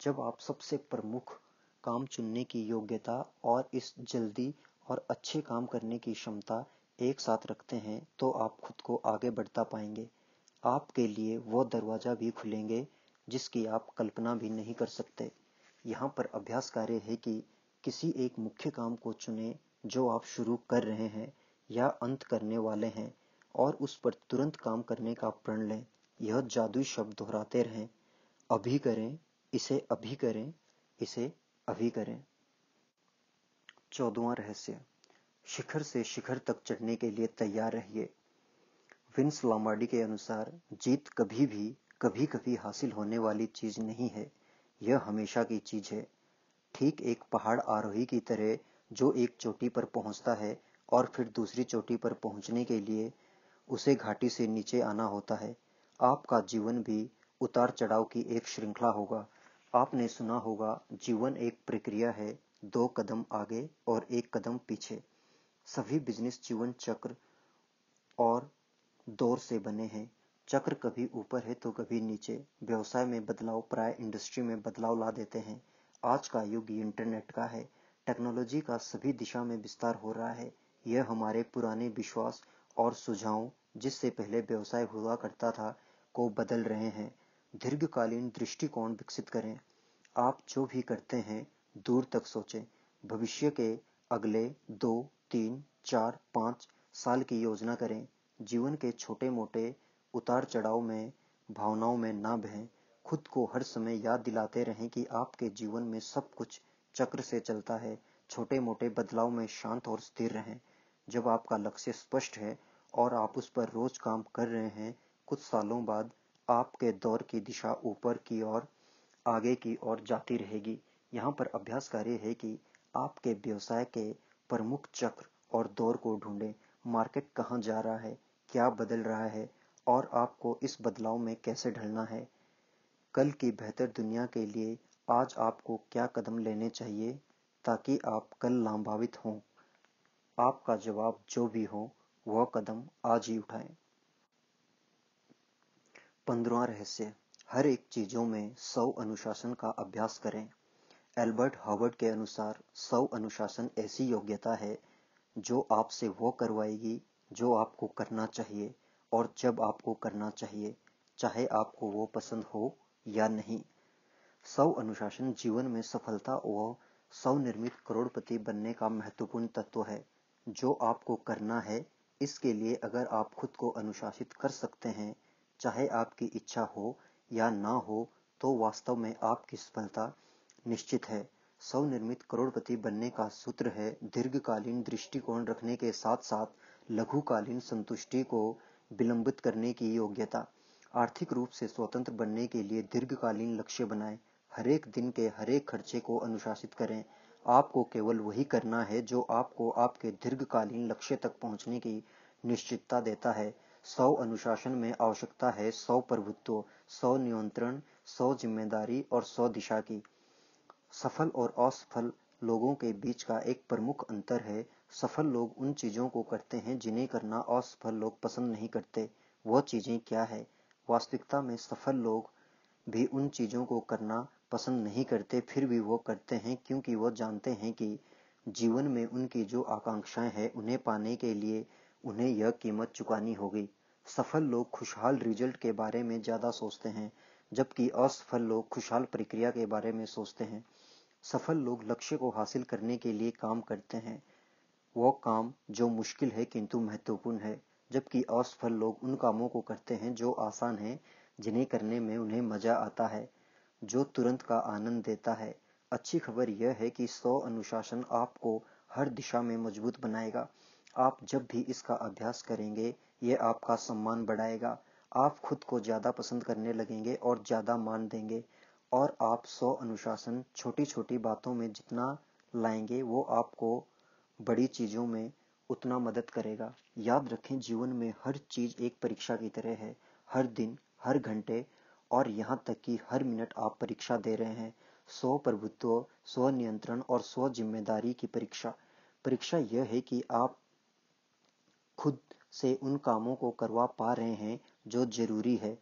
जब आप सबसे प्रमुख काम चुनने की योग्यता और इस जल्दी और अच्छे काम करने की क्षमता एक साथ रखते हैं तो आप खुद को आगे बढ़ता पाएंगे आपके लिए वो दरवाजा भी खुलेंगे जिसकी आप कल्पना भी नहीं कर सकते यहाँ पर अभ्यास कार्य है कि किसी एक मुख्य काम को चुने जो आप शुरू कर रहे हैं या अंत करने वाले हैं और उस पर तुरंत काम करने का प्रण लें यह जादुई शब्द दोहराते रहें अभी करें इसे अभी करें इसे अभी करें चौदवा रहस्य शिखर से शिखर तक चढ़ने के लिए तैयार रहिए विंस लामार्डी के अनुसार जीत कभी भी कभी कभी हासिल होने वाली चीज नहीं है यह हमेशा की चीज है ठीक एक पहाड़ आरोही की तरह जो एक चोटी पर पहुंचता है और फिर दूसरी चोटी पर पहुंचने के लिए उसे घाटी से नीचे आना होता है आपका जीवन भी उतार चढ़ाव की एक श्रृंखला होगा आपने सुना होगा जीवन एक प्रक्रिया है दो कदम आगे और एक कदम पीछे सभी बिजनेस जीवन चक्र और दौर से बने हैं चक्र कभी ऊपर है तो कभी नीचे व्यवसाय में बदलाव प्राय इंडस्ट्री में बदलाव ला देते हैं आज का युग इंटरनेट का है टेक्नोलॉजी का सभी दिशा में विस्तार हो रहा है यह हमारे पुराने विश्वास और सुझावों जिससे पहले व्यवसाय हुआ करता था को बदल रहे हैं दीर्घकालीन दृष्टिकोण विकसित करें आप जो भी करते हैं दूर तक सोचें भविष्य के अगले दो तीन चार पाँच साल की योजना करें जीवन के छोटे मोटे उतार चढ़ाव में भावनाओं में ना बहें खुद को हर समय याद दिलाते रहें कि आपके जीवन में सब कुछ चक्र से चलता है छोटे मोटे बदलाव में शांत और स्थिर रहें जब आपका लक्ष्य स्पष्ट है और आप उस पर रोज काम कर रहे हैं कुछ सालों बाद आपके दौर की दिशा ऊपर की ओर आगे की ओर जाती रहेगी यहाँ पर अभ्यास कार्य है कि आपके व्यवसाय के प्रमुख चक्र और दौर को ढूंढें मार्केट कहाँ जा रहा है क्या बदल रहा है और आपको इस बदलाव में कैसे ढलना है कल की बेहतर दुनिया के लिए आज आपको क्या कदम लेने चाहिए ताकि आप कल लाभावित हों आपका जवाब जो भी हो वह कदम आज ही उठाएं पंद्रवा रहस्य हर एक चीजों में सौ अनुशासन का अभ्यास करें एल्बर्ट हॉवर्ड के अनुसार सौ अनुशासन ऐसी योग्यता है जो आपसे वो करवाएगी जो आपको करना चाहिए और जब आपको करना चाहिए चाहे आपको वो पसंद हो या नहीं सौ अनुशासन जीवन में सफलता सौ स्वनिर्मित करोड़पति बनने का महत्वपूर्ण तत्व है जो आपको करना है इसके लिए अगर आप खुद को अनुशासित कर सकते हैं चाहे आपकी इच्छा हो या ना हो तो वास्तव में आपकी सफलता निश्चित है स्वनिर्मित करोड़पति बनने का सूत्र है दीर्घकालीन दृष्टिकोण रखने के साथ साथ लघुकालीन संतुष्टि को विलंबित करने की योग्यता आर्थिक रूप से स्वतंत्र बनने के लिए दीर्घकालीन लक्ष्य बनाए हरेक दिन के हरेक खर्चे को अनुशासित करें आपको केवल वही करना है जो आपको आपके दीर्घकालीन लक्ष्य तक पहुंचने की निश्चितता देता है सौ अनुशासन में आवश्यकता है सौ प्रभुत्व सौ नियंत्रण सौ जिम्मेदारी और सौ दिशा की सफल और असफल लोगों के बीच का एक प्रमुख अंतर है सफल लोग उन चीजों को करते हैं जिन्हें करना असफल लोग पसंद नहीं करते वह चीजें क्या है वास्तविकता में सफल लोग भी उन चीजों को करना पसंद नहीं करते फिर भी वो करते हैं क्योंकि वह जानते हैं कि जीवन में उनकी जो आकांक्षाएं हैं उन्हें पाने के लिए उन्हें यह कीमत चुकानी होगी सफल लोग खुशहाल रिजल्ट के बारे में ज़्यादा सोचते हैं जबकि असफल लोग खुशहाल प्रक्रिया के बारे में सोचते हैं सफल लोग लक्ष्य को हासिल करने के लिए काम करते हैं वो काम जो मुश्किल है किंतु महत्वपूर्ण है जबकि असफल लोग उन कामों को करते हैं जो आसान है जिन्हें करने में उन्हें मजा आता है जो तुरंत का आनंद देता है अच्छी खबर यह है कि सौ अनुशासन आपको हर दिशा में मजबूत बनाएगा आप जब भी इसका अभ्यास करेंगे ये आपका सम्मान बढ़ाएगा आप खुद को ज़्यादा पसंद करने लगेंगे और ज़्यादा मान देंगे और आप सौ अनुशासन छोटी छोटी बातों में जितना लाएंगे वो आपको बड़ी चीज़ों में उतना मदद करेगा याद रखें जीवन में हर चीज़ एक परीक्षा की तरह है हर दिन हर घंटे और यहाँ तक कि हर मिनट आप परीक्षा दे रहे हैं स्व प्रभुत्व स्व नियंत्रण और स्व जिम्मेदारी की परीक्षा परीक्षा यह है कि आप खुद से उन कामों को करवा पा रहे हैं जो जरूरी है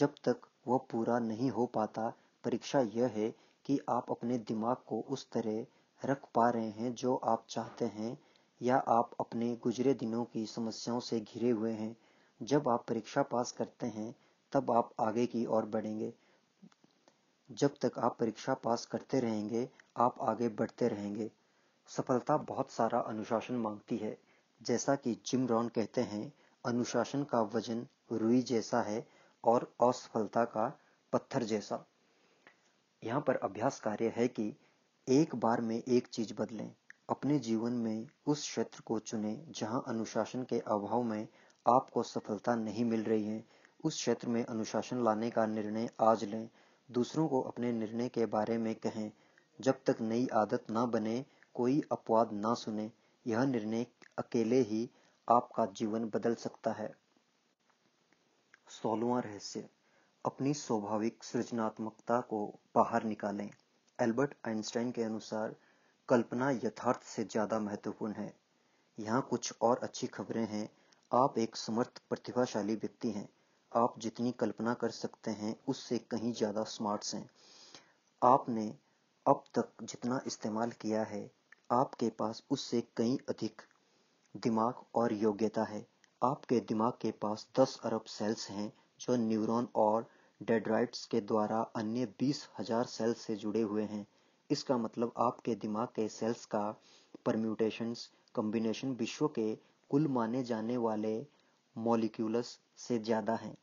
जब तक वह पूरा नहीं हो पाता परीक्षा यह है कि आप अपने दिमाग को उस तरह रख पा रहे हैं जो आप चाहते हैं या आप अपने गुजरे दिनों की समस्याओं से घिरे हुए हैं जब आप परीक्षा पास करते हैं तब आप आगे की ओर बढ़ेंगे जब तक आप परीक्षा पास करते रहेंगे आप आगे बढ़ते रहेंगे सफलता बहुत सारा अनुशासन मांगती है जैसा कि जिम रॉन कहते हैं अनुशासन का वजन रुई जैसा है और असफलता का पत्थर जैसा यहाँ पर अभ्यास कार्य है कि एक बार में एक चीज बदलें अपने जीवन में उस क्षेत्र को चुनें जहाँ अनुशासन के अभाव में आपको सफलता नहीं मिल रही है उस क्षेत्र में अनुशासन लाने का निर्णय आज लें दूसरों को अपने निर्णय के बारे में कहें जब तक नई आदत ना बने कोई अपवाद ना सुने यह निर्णय अकेले ही आपका जीवन बदल सकता है सोलवा रहस्य अपनी स्वाभाविक सृजनात्मकता को बाहर निकालें एल्बर्ट आइंस्टाइन के अनुसार कल्पना यथार्थ से ज़्यादा महत्वपूर्ण है यहाँ कुछ और अच्छी खबरें हैं आप एक समर्थ प्रतिभाशाली व्यक्ति हैं आप जितनी कल्पना कर सकते हैं उससे कहीं ज़्यादा स्मार्ट हैं आपने अब तक जितना इस्तेमाल किया है आपके पास उससे कहीं अधिक दिमाग और योग्यता है आपके दिमाग के पास 10 अरब सेल्स हैं जो न्यूरॉन और डेड्राइट्स के द्वारा अन्य बीस हजार सेल्स से जुड़े हुए हैं इसका मतलब आपके दिमाग के सेल्स का परम्यूटेशन कॉम्बिनेशन विश्व के कुल माने जाने वाले मॉलिक्यूल्स से ज्यादा है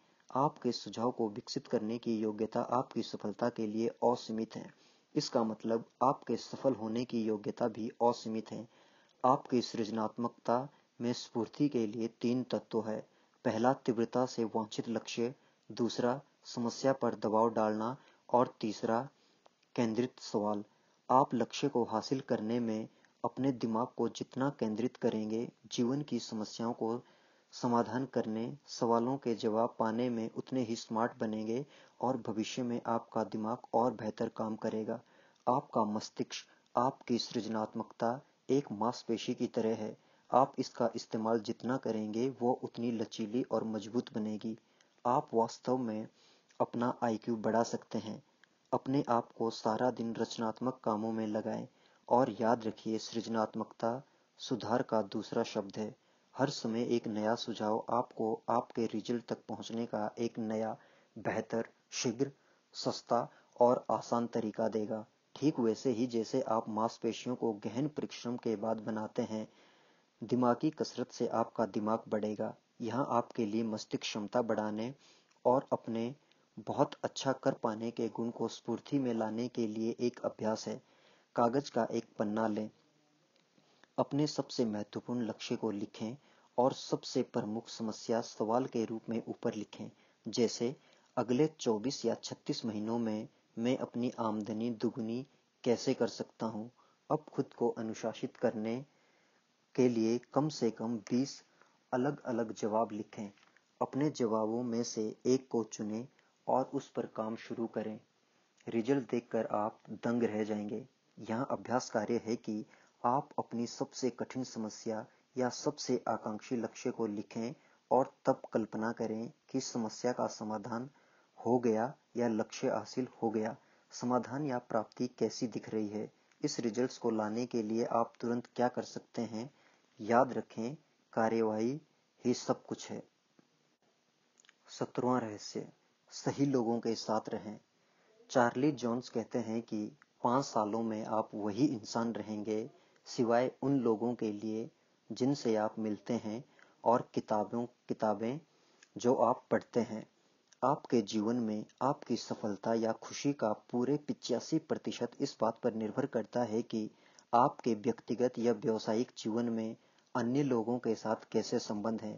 आपके सुझाव को विकसित करने की योग्यता आपकी सफलता के लिए असीमित है इसका मतलब आपके सफल होने की योग्यता भी असीमित है आपकी सृजनात्मकता में स्फूर्ति के लिए तीन तत्व है पहला तीव्रता से वांछित लक्ष्य दूसरा समस्या पर दबाव डालना और तीसरा केंद्रित सवाल आप लक्ष्य को हासिल करने में अपने दिमाग को जितना केंद्रित करेंगे जीवन की समस्याओं को समाधान करने सवालों के जवाब पाने में उतने ही स्मार्ट बनेंगे और भविष्य में आपका दिमाग और बेहतर काम करेगा आपका मस्तिष्क आपकी सृजनात्मकता एक मांसपेशी की तरह है आप इसका इस्तेमाल जितना करेंगे वो उतनी लचीली और मजबूत बनेगी आप वास्तव में अपना आईक्यू बढ़ा सकते हैं अपने आप को सारा दिन रचनात्मक कामों में लगाएं और याद रखिए सृजनात्मकता सुधार का दूसरा शब्द है हर समय एक नया सुझाव आपको आपके रिजल्ट तक पहुंचने का एक नया बेहतर शीघ्र सस्ता और आसान तरीका देगा ठीक वैसे ही जैसे आप मांसपेशियों को गहन परिश्रम के बाद बनाते हैं दिमागी कसरत से आपका दिमाग बढ़ेगा यह आपके लिए मस्तिष्क क्षमता बढ़ाने और अपने बहुत अच्छा कर पाने के गुण को स्फूर्ति में लाने के लिए एक अभ्यास है कागज का एक पन्ना लें अपने सबसे महत्वपूर्ण लक्ष्य को लिखें और सबसे प्रमुख समस्या सवाल के रूप में ऊपर लिखें जैसे अगले 24 या 36 महीनों में मैं अपनी आमदनी दुगुनी कैसे कर सकता हूँ अब खुद को अनुशासित करने के लिए कम से कम 20 अलग अलग जवाब लिखें अपने जवाबों में से एक को चुनें और उस पर काम शुरू करें रिजल्ट देखकर आप दंग रह जाएंगे यहाँ अभ्यास कार्य है कि आप अपनी सबसे कठिन समस्या या सबसे आकांक्षी लक्ष्य को लिखें और तब कल्पना करें कि समस्या का समाधान हो गया या लक्ष्य हासिल हो गया समाधान या प्राप्ति कैसी दिख रही है इस रिजल्ट्स को लाने के लिए आप तुरंत क्या कर सकते हैं याद रखें कार्यवाही ही सब कुछ है सत्रवा रहस्य सही लोगों के साथ रहें चार्ली जॉन्स कहते हैं कि पांच सालों में आप वही इंसान रहेंगे सिवाय उन लोगों के लिए जिनसे आप मिलते हैं और किताबों किताबें जो आप पढ़ते हैं आपके जीवन में आपकी सफलता या खुशी का पूरे पिचासी प्रतिशत इस बात पर निर्भर करता है कि आपके व्यक्तिगत या व्यवसायिक जीवन में अन्य लोगों के साथ कैसे संबंध है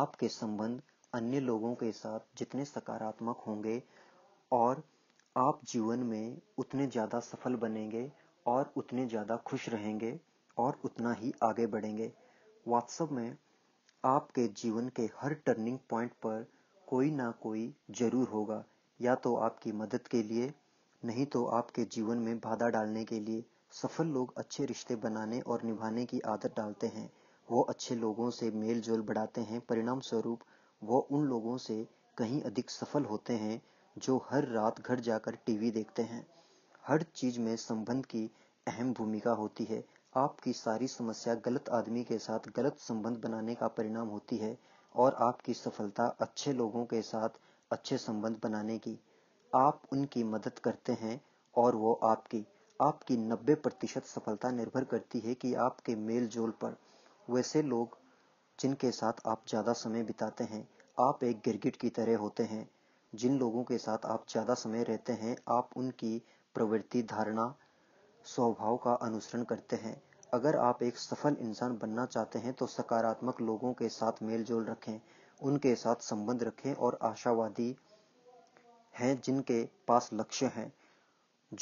आपके संबंध अन्य लोगों के साथ जितने सकारात्मक होंगे और आप जीवन में उतने ज़्यादा सफल बनेंगे और उतने ज़्यादा खुश रहेंगे और उतना ही आगे बढ़ेंगे व्हाट्सअप में आपके जीवन के हर टर्निंग पॉइंट पर कोई ना कोई जरूर होगा या तो आपकी मदद के लिए नहीं तो आपके जीवन में बाधा डालने के लिए सफल लोग अच्छे रिश्ते बनाने और निभाने की आदत डालते हैं वो अच्छे लोगों से मेल जोल बढ़ाते हैं परिणाम स्वरूप वो उन लोगों से कहीं अधिक सफल होते हैं जो हर रात घर जाकर टीवी देखते हैं हर चीज में संबंध की अहम भूमिका होती है आपकी सारी समस्या गलत आदमी के साथ गलत संबंध बनाने का परिणाम होती है और आपकी सफलता अच्छे लोगों के साथ अच्छे संबंध बनाने की आप उनकी मदद करते हैं और वो आपकी आपकी 90 प्रतिशत सफलता निर्भर करती है कि आपके मेल जोल पर वैसे लोग जिनके साथ आप ज़्यादा समय बिताते हैं आप एक गिरगिट की तरह होते हैं जिन लोगों के साथ आप ज़्यादा समय रहते हैं आप उनकी प्रवृत्ति धारणा स्वभाव का अनुसरण करते हैं अगर आप एक सफल इंसान बनना चाहते हैं तो सकारात्मक लोगों के साथ मेलजोल रखें उनके साथ संबंध रखें और आशावादी हैं जिनके पास लक्ष्य हैं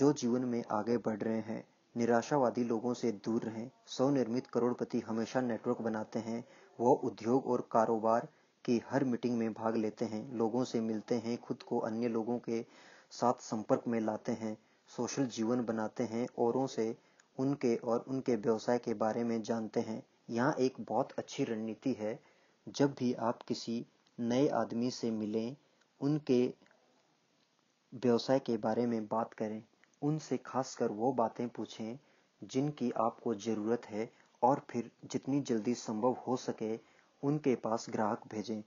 जो जीवन में आगे बढ़ रहे हैं निराशावादी लोगों से दूर रहें स्वनिर्मित करोड़पति हमेशा नेटवर्क बनाते हैं वह उद्योग और कारोबार की हर मीटिंग में भाग लेते हैं लोगों से मिलते हैं खुद को अन्य लोगों के साथ संपर्क में लाते हैं सोशल जीवन बनाते हैं औरों से उनके और उनके व्यवसाय के बारे में जानते हैं यहाँ एक बहुत अच्छी रणनीति है जब भी आप किसी नए आदमी से मिलें उनके व्यवसाय के बारे में बात करें उनसे खासकर वो बातें पूछें जिनकी आपको ज़रूरत है और फिर जितनी जल्दी संभव हो सके उनके पास ग्राहक भेजें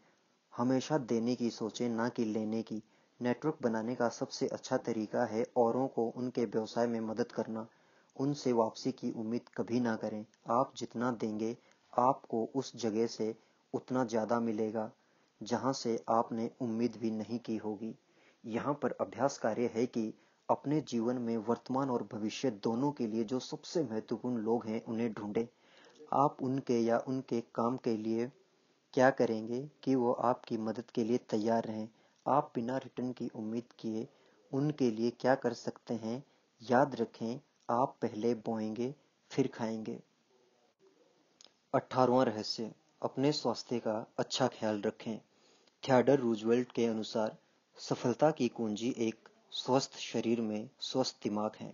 हमेशा देने की सोचें ना कि लेने की नेटवर्क बनाने का सबसे अच्छा तरीका है औरों को उनके व्यवसाय में मदद करना उनसे वापसी की उम्मीद कभी ना करें आप जितना देंगे आपको उस जगह से उतना ज़्यादा मिलेगा जहां से आपने उम्मीद भी नहीं की होगी यहाँ पर अभ्यास कार्य है कि अपने जीवन में वर्तमान और भविष्य दोनों के लिए जो सबसे महत्वपूर्ण लोग हैं उन्हें ढूंढें आप उनके या उनके काम के लिए क्या करेंगे कि वो आपकी मदद के लिए तैयार रहें आप बिना रिटर्न की उम्मीद किए उनके लिए क्या कर सकते हैं याद रखें आप पहले बोएंगे फिर खाएंगे अठारवा रहस्य अपने स्वास्थ्य का अच्छा ख्याल रखें थियाडर रूजवेल्ट के अनुसार सफलता की कुंजी एक स्वस्थ शरीर में स्वस्थ दिमाग है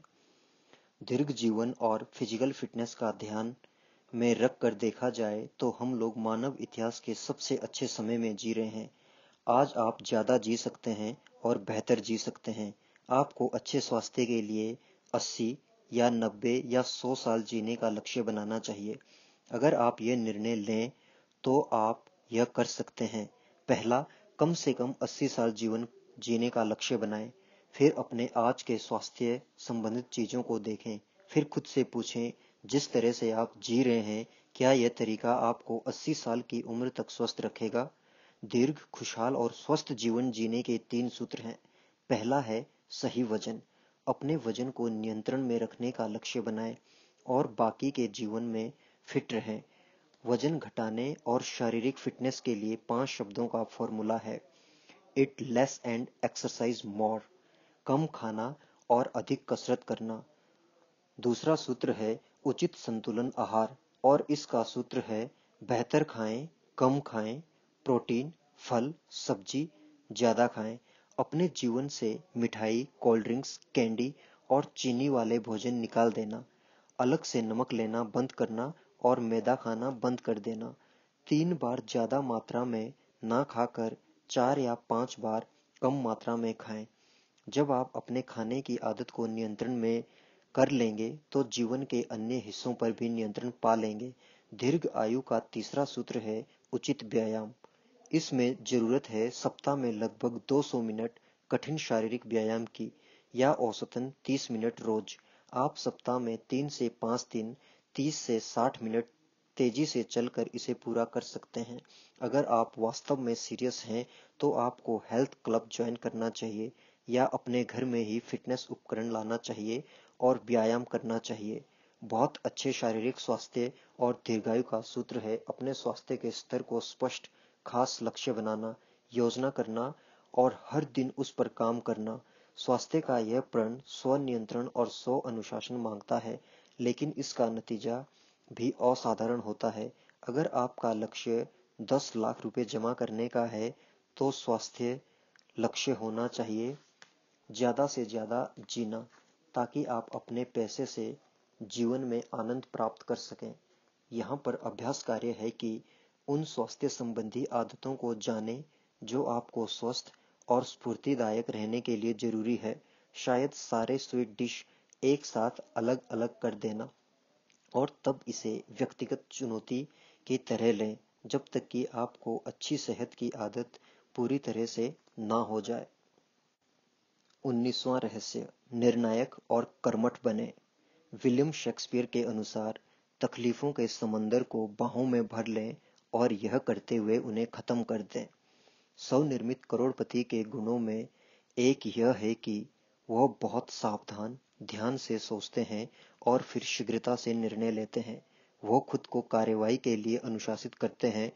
दीर्घ जीवन और फिजिकल फिटनेस का ध्यान में रख कर देखा जाए तो हम लोग मानव इतिहास के सबसे अच्छे समय में जी रहे हैं आज आप ज्यादा जी सकते हैं और बेहतर जी सकते हैं आपको अच्छे स्वास्थ्य के लिए 80 या नब्बे या सौ साल जीने का लक्ष्य बनाना चाहिए अगर आप ये निर्णय लें तो आप यह कर सकते हैं पहला कम से कम 80 साल जीवन जीने का लक्ष्य बनाएं फिर अपने आज के स्वास्थ्य संबंधित चीजों को देखें फिर खुद से पूछें जिस तरह से आप जी रहे हैं क्या यह तरीका आपको 80 साल की उम्र तक स्वस्थ रखेगा दीर्घ खुशहाल और स्वस्थ जीवन जीने के तीन सूत्र हैं पहला है सही वजन अपने वजन को नियंत्रण में रखने का लक्ष्य बनाएं और बाकी के जीवन में फिट रहें वजन घटाने और शारीरिक फिटनेस के लिए पांच शब्दों का फॉर्मूला है eat less and exercise more कम खाना और अधिक कसरत करना दूसरा सूत्र है उचित संतुलन आहार और इसका सूत्र है बेहतर खाएं कम खाएं प्रोटीन फल सब्जी ज्यादा खाएं अपने जीवन से मिठाई कोल्ड ड्रिंक्स कैंडी और चीनी वाले भोजन निकाल देना अलग से नमक लेना बंद करना और मैदा खाना बंद कर देना तीन बार ज़्यादा मात्रा में ना खाकर चार या पांच बार कम मात्रा में खाएं। जब आप अपने खाने की आदत को नियंत्रण में कर लेंगे तो जीवन के अन्य हिस्सों पर भी नियंत्रण पा लेंगे दीर्घ आयु का तीसरा सूत्र है उचित व्यायाम इसमें जरूरत है सप्ताह में लगभग 200 मिनट कठिन शारीरिक व्यायाम की या औसतन 30 मिनट रोज आप सप्ताह में तीन से पांच दिन 30 से 60 मिनट तेजी से चलकर इसे पूरा कर सकते हैं अगर आप वास्तव में सीरियस हैं तो आपको हेल्थ क्लब ज्वाइन करना चाहिए या अपने घर में ही फिटनेस उपकरण लाना चाहिए और व्यायाम करना चाहिए बहुत अच्छे शारीरिक स्वास्थ्य और दीर्घायु का सूत्र है अपने स्वास्थ्य के स्तर को स्पष्ट खास लक्ष्य बनाना योजना करना और हर दिन उस पर काम करना स्वास्थ्य का यह प्रण स्व नियंत्रण और स्व अनुशासन मांगता है लेकिन इसका नतीजा भी असाधारण होता है अगर आपका लक्ष्य दस लाख रुपए जमा करने का है तो स्वास्थ्य लक्ष्य होना चाहिए ज्यादा से ज्यादा जीना ताकि आप अपने पैसे से जीवन में आनंद प्राप्त कर सकें यहाँ पर अभ्यास कार्य है कि उन स्वास्थ्य संबंधी आदतों को जानें जो आपको स्वस्थ और स्फूर्तिदायक रहने के लिए जरूरी है शायद सारे स्वीट डिश एक साथ अलग अलग कर देना और तब इसे व्यक्तिगत चुनौती की तरह लें जब तक कि आपको अच्छी सेहत की आदत पूरी तरह से ना हो जाए उन्नीसवा रहस्य निर्णायक और कर्मठ बने विलियम शेक्सपियर के अनुसार तकलीफों के समंदर को बाहों में भर लें और यह करते हुए उन्हें खत्म कर दें स्वनिर्मित करोड़पति के गुणों में एक यह है कि वह बहुत सावधान ध्यान से सोचते हैं और फिर शीघ्रता से निर्णय लेते हैं वह खुद को कार्यवाही के लिए अनुशासित करते हैं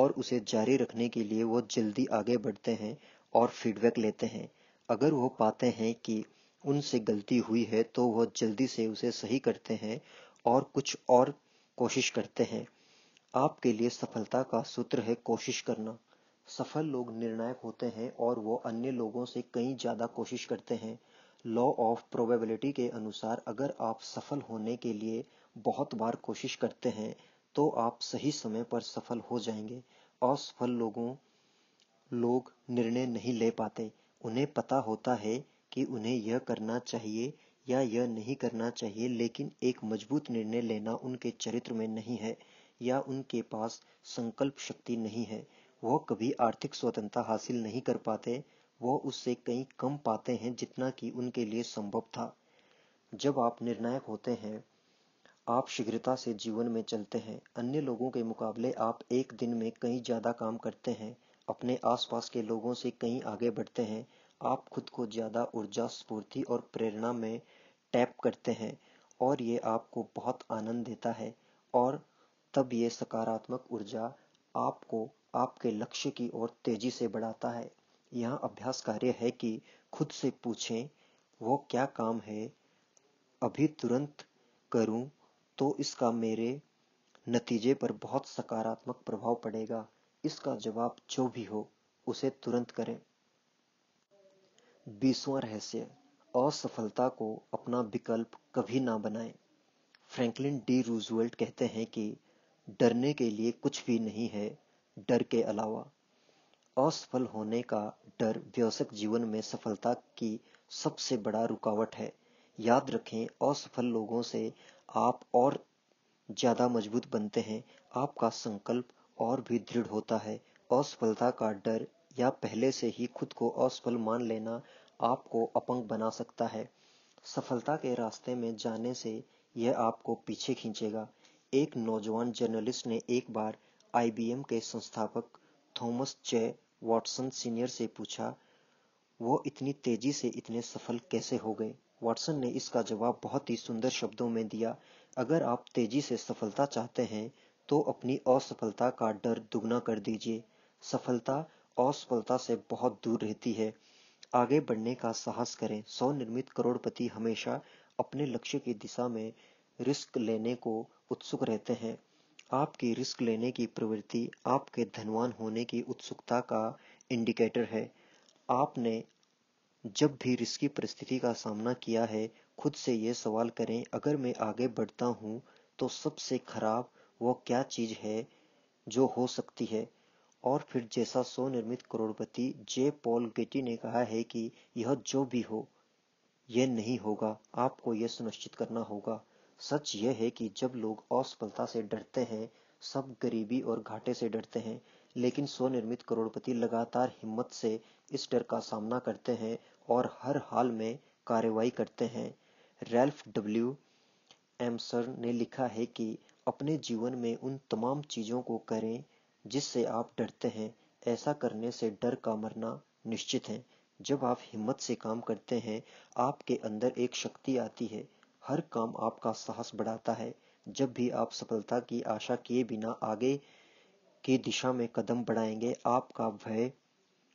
और उसे जारी रखने के लिए वह जल्दी आगे बढ़ते हैं और फीडबैक लेते हैं अगर वह पाते हैं कि उनसे गलती हुई है तो वह जल्दी से उसे सही करते हैं और कुछ और कोशिश करते हैं आपके लिए सफलता का सूत्र है कोशिश करना सफल लोग निर्णायक होते हैं और वो अन्य लोगों से कई ज्यादा कोशिश करते हैं लॉ ऑफ प्रोबेबिलिटी के अनुसार अगर आप सफल होने के लिए बहुत बार कोशिश करते हैं तो आप सही समय पर सफल हो जाएंगे असफल लोगों लोग निर्णय नहीं ले पाते उन्हें पता होता है कि उन्हें यह करना चाहिए या यह नहीं करना चाहिए लेकिन एक मजबूत निर्णय लेना उनके चरित्र में नहीं है या उनके पास संकल्प शक्ति नहीं है वह कभी आर्थिक स्वतंत्रता हासिल नहीं कर पाते वह उससे कहीं कम पाते हैं जितना कि उनके लिए संभव था जब आप निर्णायक होते हैं आप शीघ्रता से जीवन में चलते हैं अन्य लोगों के मुकाबले आप एक दिन में कहीं ज़्यादा काम करते हैं अपने आसपास के लोगों से कहीं आगे बढ़ते हैं आप खुद को ज़्यादा ऊर्जा स्फूर्ति और प्रेरणा में टैप करते हैं और ये आपको बहुत आनंद देता है और तब ये सकारात्मक ऊर्जा आपको आपके लक्ष्य की ओर तेजी से बढ़ाता है यह अभ्यास कार्य है कि खुद से पूछें वो क्या काम है अभी तुरंत करूं तो इसका मेरे नतीजे पर बहुत सकारात्मक प्रभाव पड़ेगा इसका जवाब जो भी हो उसे तुरंत करें बीसवा रहस्य असफलता को अपना विकल्प कभी ना बनाएं फ्रैंकलिन डी रूजवेल्ट कहते हैं कि डरने के लिए कुछ भी नहीं है डर के अलावा असफल होने का डर व्यवसायिक जीवन में सफलता की सबसे बड़ा रुकावट है याद रखें असफल लोगों से आप और ज्यादा मजबूत बनते हैं आपका संकल्प और भी दृढ़ होता है असफलता का डर या पहले से ही खुद को असफल मान लेना आपको अपंग बना सकता है सफलता के रास्ते में जाने से यह आपको पीछे खींचेगा एक नौजवान जर्नलिस्ट ने एक बार आईबीएम के संस्थापक थॉमस जे वॉटसन सीनियर से पूछा वो इतनी तेजी से इतने सफल कैसे हो गए वॉटसन ने इसका जवाब बहुत ही सुंदर शब्दों में दिया अगर आप तेजी से सफलता चाहते हैं तो अपनी असफलता का डर दुगना कर दीजिए सफलता असफलता से बहुत दूर रहती है आगे बढ़ने का साहस करें स्वनिर्मित करोड़पति हमेशा अपने लक्ष्य की दिशा में रिस्क लेने को उत्सुक रहते हैं आपकी रिस्क लेने की प्रवृत्ति आपके धनवान होने की उत्सुकता का इंडिकेटर है आपने जब भी रिस्की परिस्थिति का सामना किया है खुद से ये सवाल करें अगर मैं आगे बढ़ता हूँ तो सबसे खराब वो क्या चीज़ है जो हो सकती है और फिर जैसा स्वनिर्मित करोड़पति जे पॉल गेटी ने कहा है कि यह जो भी हो यह नहीं होगा आपको यह सुनिश्चित करना होगा सच यह है कि जब लोग असफलता से डरते हैं सब गरीबी और घाटे से डरते हैं लेकिन स्वनिर्मित करोड़पति लगातार हिम्मत से इस डर का सामना करते हैं और हर हाल में कार्रवाई करते हैं रेल्फ डब्ल्यू एमसर ने लिखा है कि अपने जीवन में उन तमाम चीज़ों को करें जिससे आप डरते हैं ऐसा करने से डर का मरना निश्चित है जब आप हिम्मत से काम करते हैं आपके अंदर एक शक्ति आती है हर काम आपका साहस बढ़ाता है जब भी आप सफलता की आशा किए बिना आगे की दिशा में कदम बढ़ाएंगे आपका भय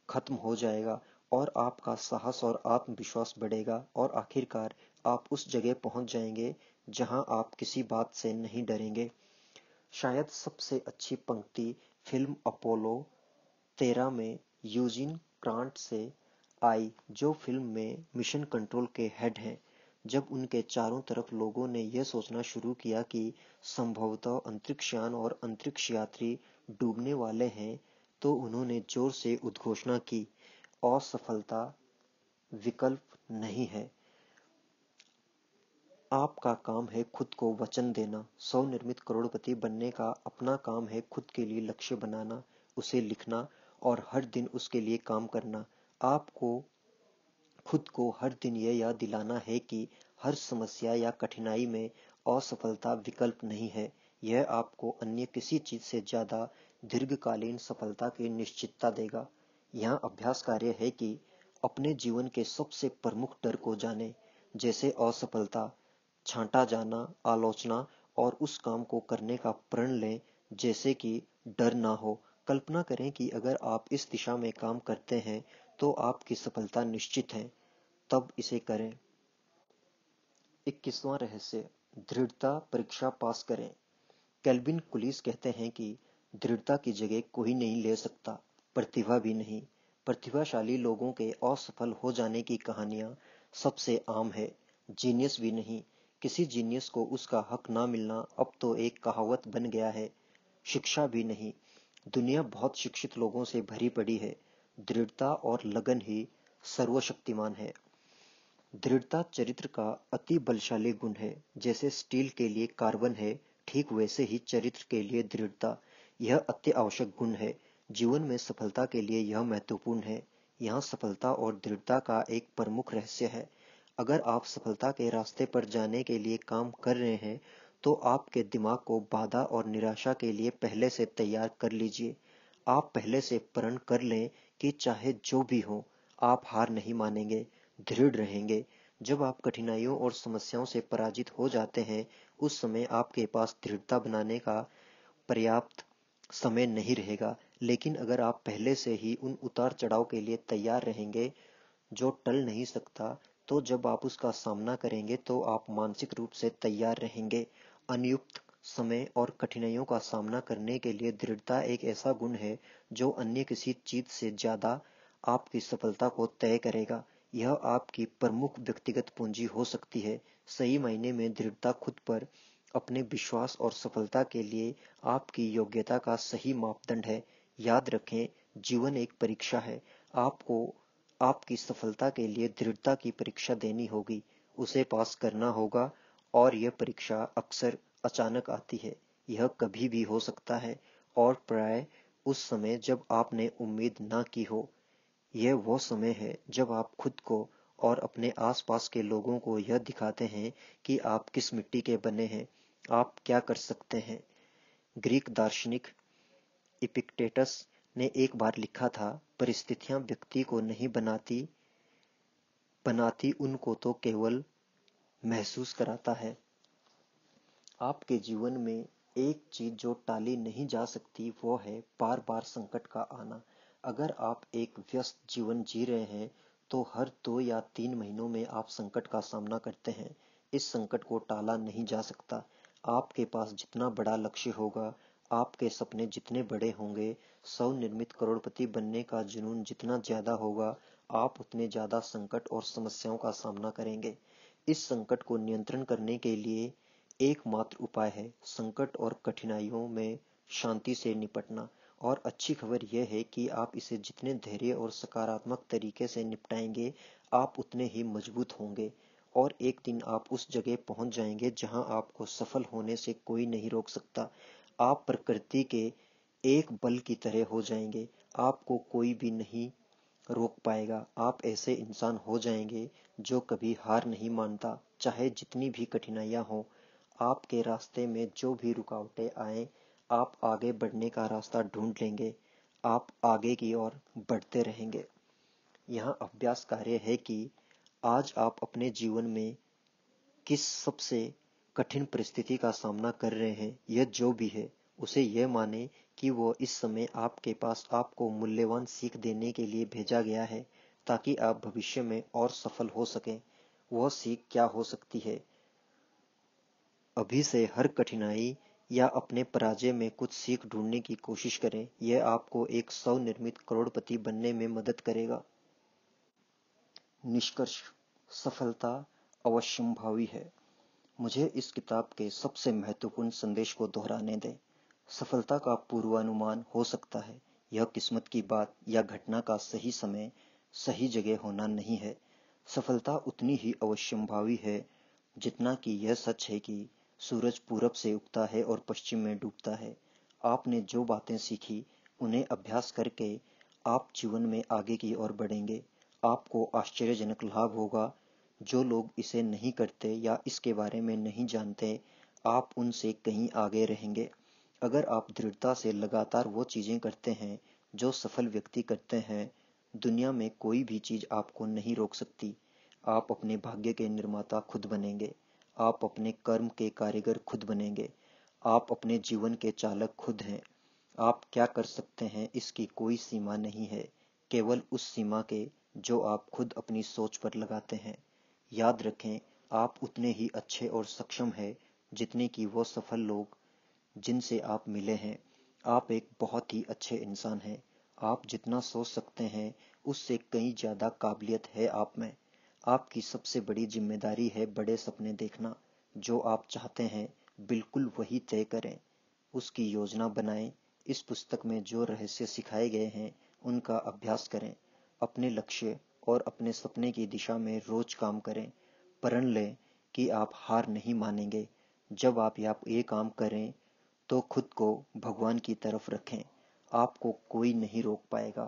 खत्म हो जाएगा और आपका साहस और आत्मविश्वास बढ़ेगा और आखिरकार आप उस जगह पहुंच जाएंगे जहां आप किसी बात से नहीं डरेंगे शायद सबसे अच्छी पंक्ति फिल्म अपोलो तेरह में यूजिन क्रांट से आई जो फिल्म में मिशन कंट्रोल के हेड हैं जब उनके चारों तरफ लोगों ने यह सोचना शुरू किया कि संभवतः अंतरिक्षयान और अंतरिक्ष यात्री डूबने वाले हैं तो उन्होंने जोर से उद्घोषणा की असफलता विकल्प नहीं है आपका काम है खुद को वचन देना स्वनिर्मित करोड़पति बनने का अपना काम है खुद के लिए लक्ष्य बनाना उसे लिखना और हर दिन उसके लिए काम करना आपको खुद को हर दिन यह याद दिलाना है कि हर समस्या या कठिनाई में असफलता विकल्प नहीं है यह आपको अन्य किसी चीज से ज्यादा दीर्घकालीन सफलता की निश्चितता देगा यहाँ अभ्यास कार्य है कि अपने जीवन के सबसे प्रमुख डर को जाने जैसे असफलता छांटा जाना आलोचना और उस काम को करने का प्रण लें जैसे कि डर ना हो कल्पना करें कि अगर आप इस दिशा में काम करते हैं तो आपकी सफलता निश्चित है तब इसे करें इक्कीसवां रहस्य दृढ़ता परीक्षा पास करें कैल्विन कुलिस कहते हैं कि दृढ़ता की जगह कोई नहीं ले सकता प्रतिभा भी नहीं प्रतिभाशाली लोगों के असफल हो जाने की कहानियां सबसे आम है जीनियस भी नहीं किसी जीनियस को उसका हक ना मिलना अब तो एक कहावत बन गया है शिक्षा भी नहीं दुनिया बहुत शिक्षित लोगों से भरी पड़ी है दृढ़ता और लगन ही सर्वशक्तिमान है दृढ़ता चरित्र का अति बलशाली गुण है जैसे स्टील के लिए कार्बन है ठीक वैसे ही चरित्र के लिए दृढ़ता यह अति आवश्यक गुण है जीवन में सफलता के लिए यह महत्वपूर्ण है यहाँ सफलता और दृढ़ता का एक प्रमुख रहस्य है अगर आप सफलता के रास्ते पर जाने के लिए काम कर रहे हैं तो आपके दिमाग को बाधा और निराशा के लिए पहले से तैयार कर लीजिए आप पहले से प्रण कर लें कि चाहे जो भी हो आप हार नहीं मानेंगे दृढ़ रहेंगे जब आप कठिनाइयों और समस्याओं से पराजित हो जाते हैं उस समय आपके पास दृढ़ता बनाने का पर्याप्त समय नहीं रहेगा लेकिन अगर आप पहले से ही उन उतार चढ़ाव के लिए तैयार रहेंगे जो टल नहीं सकता तो जब आप उसका सामना करेंगे तो आप मानसिक रूप से तैयार रहेंगे अनियुक्त समय और कठिनाइयों का सामना करने के लिए दृढ़ता एक ऐसा गुण है जो अन्य किसी चीज से ज्यादा आपकी सफलता को तय करेगा यह आपकी प्रमुख व्यक्तिगत पूंजी हो सकती है सही मायने में दृढ़ता खुद पर अपने विश्वास और सफलता के लिए आपकी योग्यता का सही मापदंड है याद रखें जीवन एक परीक्षा है आपको आपकी सफलता के लिए दृढ़ता की परीक्षा देनी होगी उसे पास करना होगा और यह परीक्षा अक्सर अचानक आती है यह कभी भी हो सकता है और प्राय उस समय जब आपने उम्मीद ना की हो यह वो समय है जब आप खुद को और अपने आसपास के लोगों को यह दिखाते हैं कि आप किस मिट्टी के बने हैं आप क्या कर सकते हैं ग्रीक दार्शनिक इपिक्टेटस ने एक बार लिखा था परिस्थितियां व्यक्ति को नहीं बनाती बनाती उनको तो केवल महसूस कराता है आपके जीवन में एक चीज जो टाली नहीं जा सकती वो है बार बार संकट का आना अगर आप एक व्यस्त जीवन जी रहे हैं तो हर दो या तीन महीनों में आप संकट का सामना करते हैं इस संकट को टाला नहीं जा सकता आपके पास जितना बड़ा लक्ष्य होगा आपके सपने जितने बड़े होंगे सौ निर्मित करोड़पति बनने का जुनून जितना ज्यादा होगा आप उतने ज्यादा संकट और समस्याओं का सामना करेंगे इस संकट को नियंत्रण करने के लिए एकमात्र उपाय है संकट और कठिनाइयों में शांति से निपटना और अच्छी खबर यह है कि आप इसे जितने धैर्य और सकारात्मक तरीके से निपटाएंगे आप उतने ही मजबूत होंगे और एक दिन आप उस जगह पहुंच जाएंगे जहां आपको सफल होने से कोई नहीं रोक सकता आप प्रकृति के एक बल की तरह हो जाएंगे आपको कोई भी नहीं रोक पाएगा आप ऐसे इंसान हो जाएंगे जो कभी हार नहीं मानता चाहे जितनी भी कठिनाइयां हो आपके रास्ते में जो भी रुकावटें आए आप आगे बढ़ने का रास्ता ढूंढ लेंगे आप आगे की ओर बढ़ते रहेंगे यह अभ्यास कार्य है कि आज आप अपने जीवन में किस सबसे कठिन परिस्थिति का सामना कर रहे हैं यह जो भी है उसे यह माने कि वो इस समय आपके पास आपको मूल्यवान सीख देने के लिए भेजा गया है ताकि आप भविष्य में और सफल हो सकें वह सीख क्या हो सकती है अभी से हर कठिनाई या अपने पराजय में कुछ सीख ढूंढने की कोशिश करें यह आपको एक स्वनिर्मित करोड़पति बनने में मदद करेगा निष्कर्ष सफलता अवश्यंभावी है मुझे इस किताब के सबसे महत्वपूर्ण संदेश को दोहराने दें सफलता का पूर्वानुमान हो सकता है यह किस्मत की बात या घटना का सही समय सही जगह होना नहीं है सफलता उतनी ही अवश्यंभावी है जितना कि यह सच है कि सूरज पूरब से उगता है और पश्चिम में डूबता है आपने जो बातें सीखी उन्हें अभ्यास करके आप जीवन में आगे की ओर बढ़ेंगे आपको आश्चर्यजनक लाभ होगा जो लोग इसे नहीं करते या इसके बारे में नहीं जानते आप उनसे कहीं आगे रहेंगे अगर आप दृढ़ता से लगातार वो चीज़ें करते हैं जो सफल व्यक्ति करते हैं दुनिया में कोई भी चीज़ आपको नहीं रोक सकती आप अपने भाग्य के निर्माता खुद बनेंगे आप अपने कर्म के कारीगर खुद बनेंगे आप अपने जीवन के चालक खुद हैं आप क्या कर सकते हैं इसकी कोई सीमा नहीं है केवल उस सीमा के जो आप खुद अपनी सोच पर लगाते हैं याद रखें आप उतने ही अच्छे और सक्षम हैं जितने की वो सफल लोग जिनसे आप मिले हैं आप एक बहुत ही अच्छे इंसान हैं आप जितना सोच सकते हैं उससे कई ज़्यादा काबिलियत है आप में आपकी सबसे बड़ी जिम्मेदारी है बड़े सपने देखना जो आप चाहते हैं बिल्कुल वही तय करें उसकी योजना बनाएं इस पुस्तक में जो रहस्य सिखाए गए हैं उनका अभ्यास करें अपने लक्ष्य और अपने सपने की दिशा में रोज काम करें परण लें कि आप हार नहीं मानेंगे जब आप ये काम करें तो खुद को भगवान की तरफ रखें आपको कोई नहीं रोक पाएगा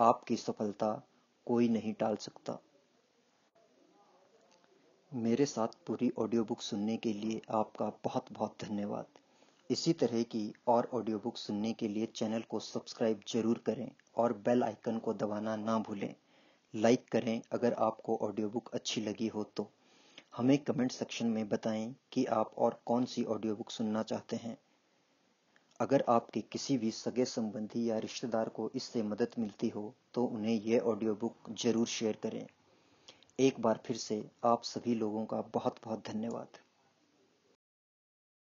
आपकी सफलता कोई नहीं टाल सकता मेरे साथ पूरी ऑडियो बुक सुनने के लिए आपका बहुत बहुत धन्यवाद इसी तरह की और ऑडियो बुक सुनने के लिए चैनल को सब्सक्राइब जरूर करें और बेल आइकन को दबाना ना भूलें लाइक करें अगर आपको ऑडियो बुक अच्छी लगी हो तो हमें कमेंट सेक्शन में बताएं कि आप और कौन सी ऑडियो बुक सुनना चाहते हैं अगर आपके किसी भी सगे संबंधी या रिश्तेदार को इससे मदद मिलती हो तो उन्हें यह ऑडियो बुक जरूर शेयर करें एक बार फिर से आप सभी लोगों का बहुत बहुत धन्यवाद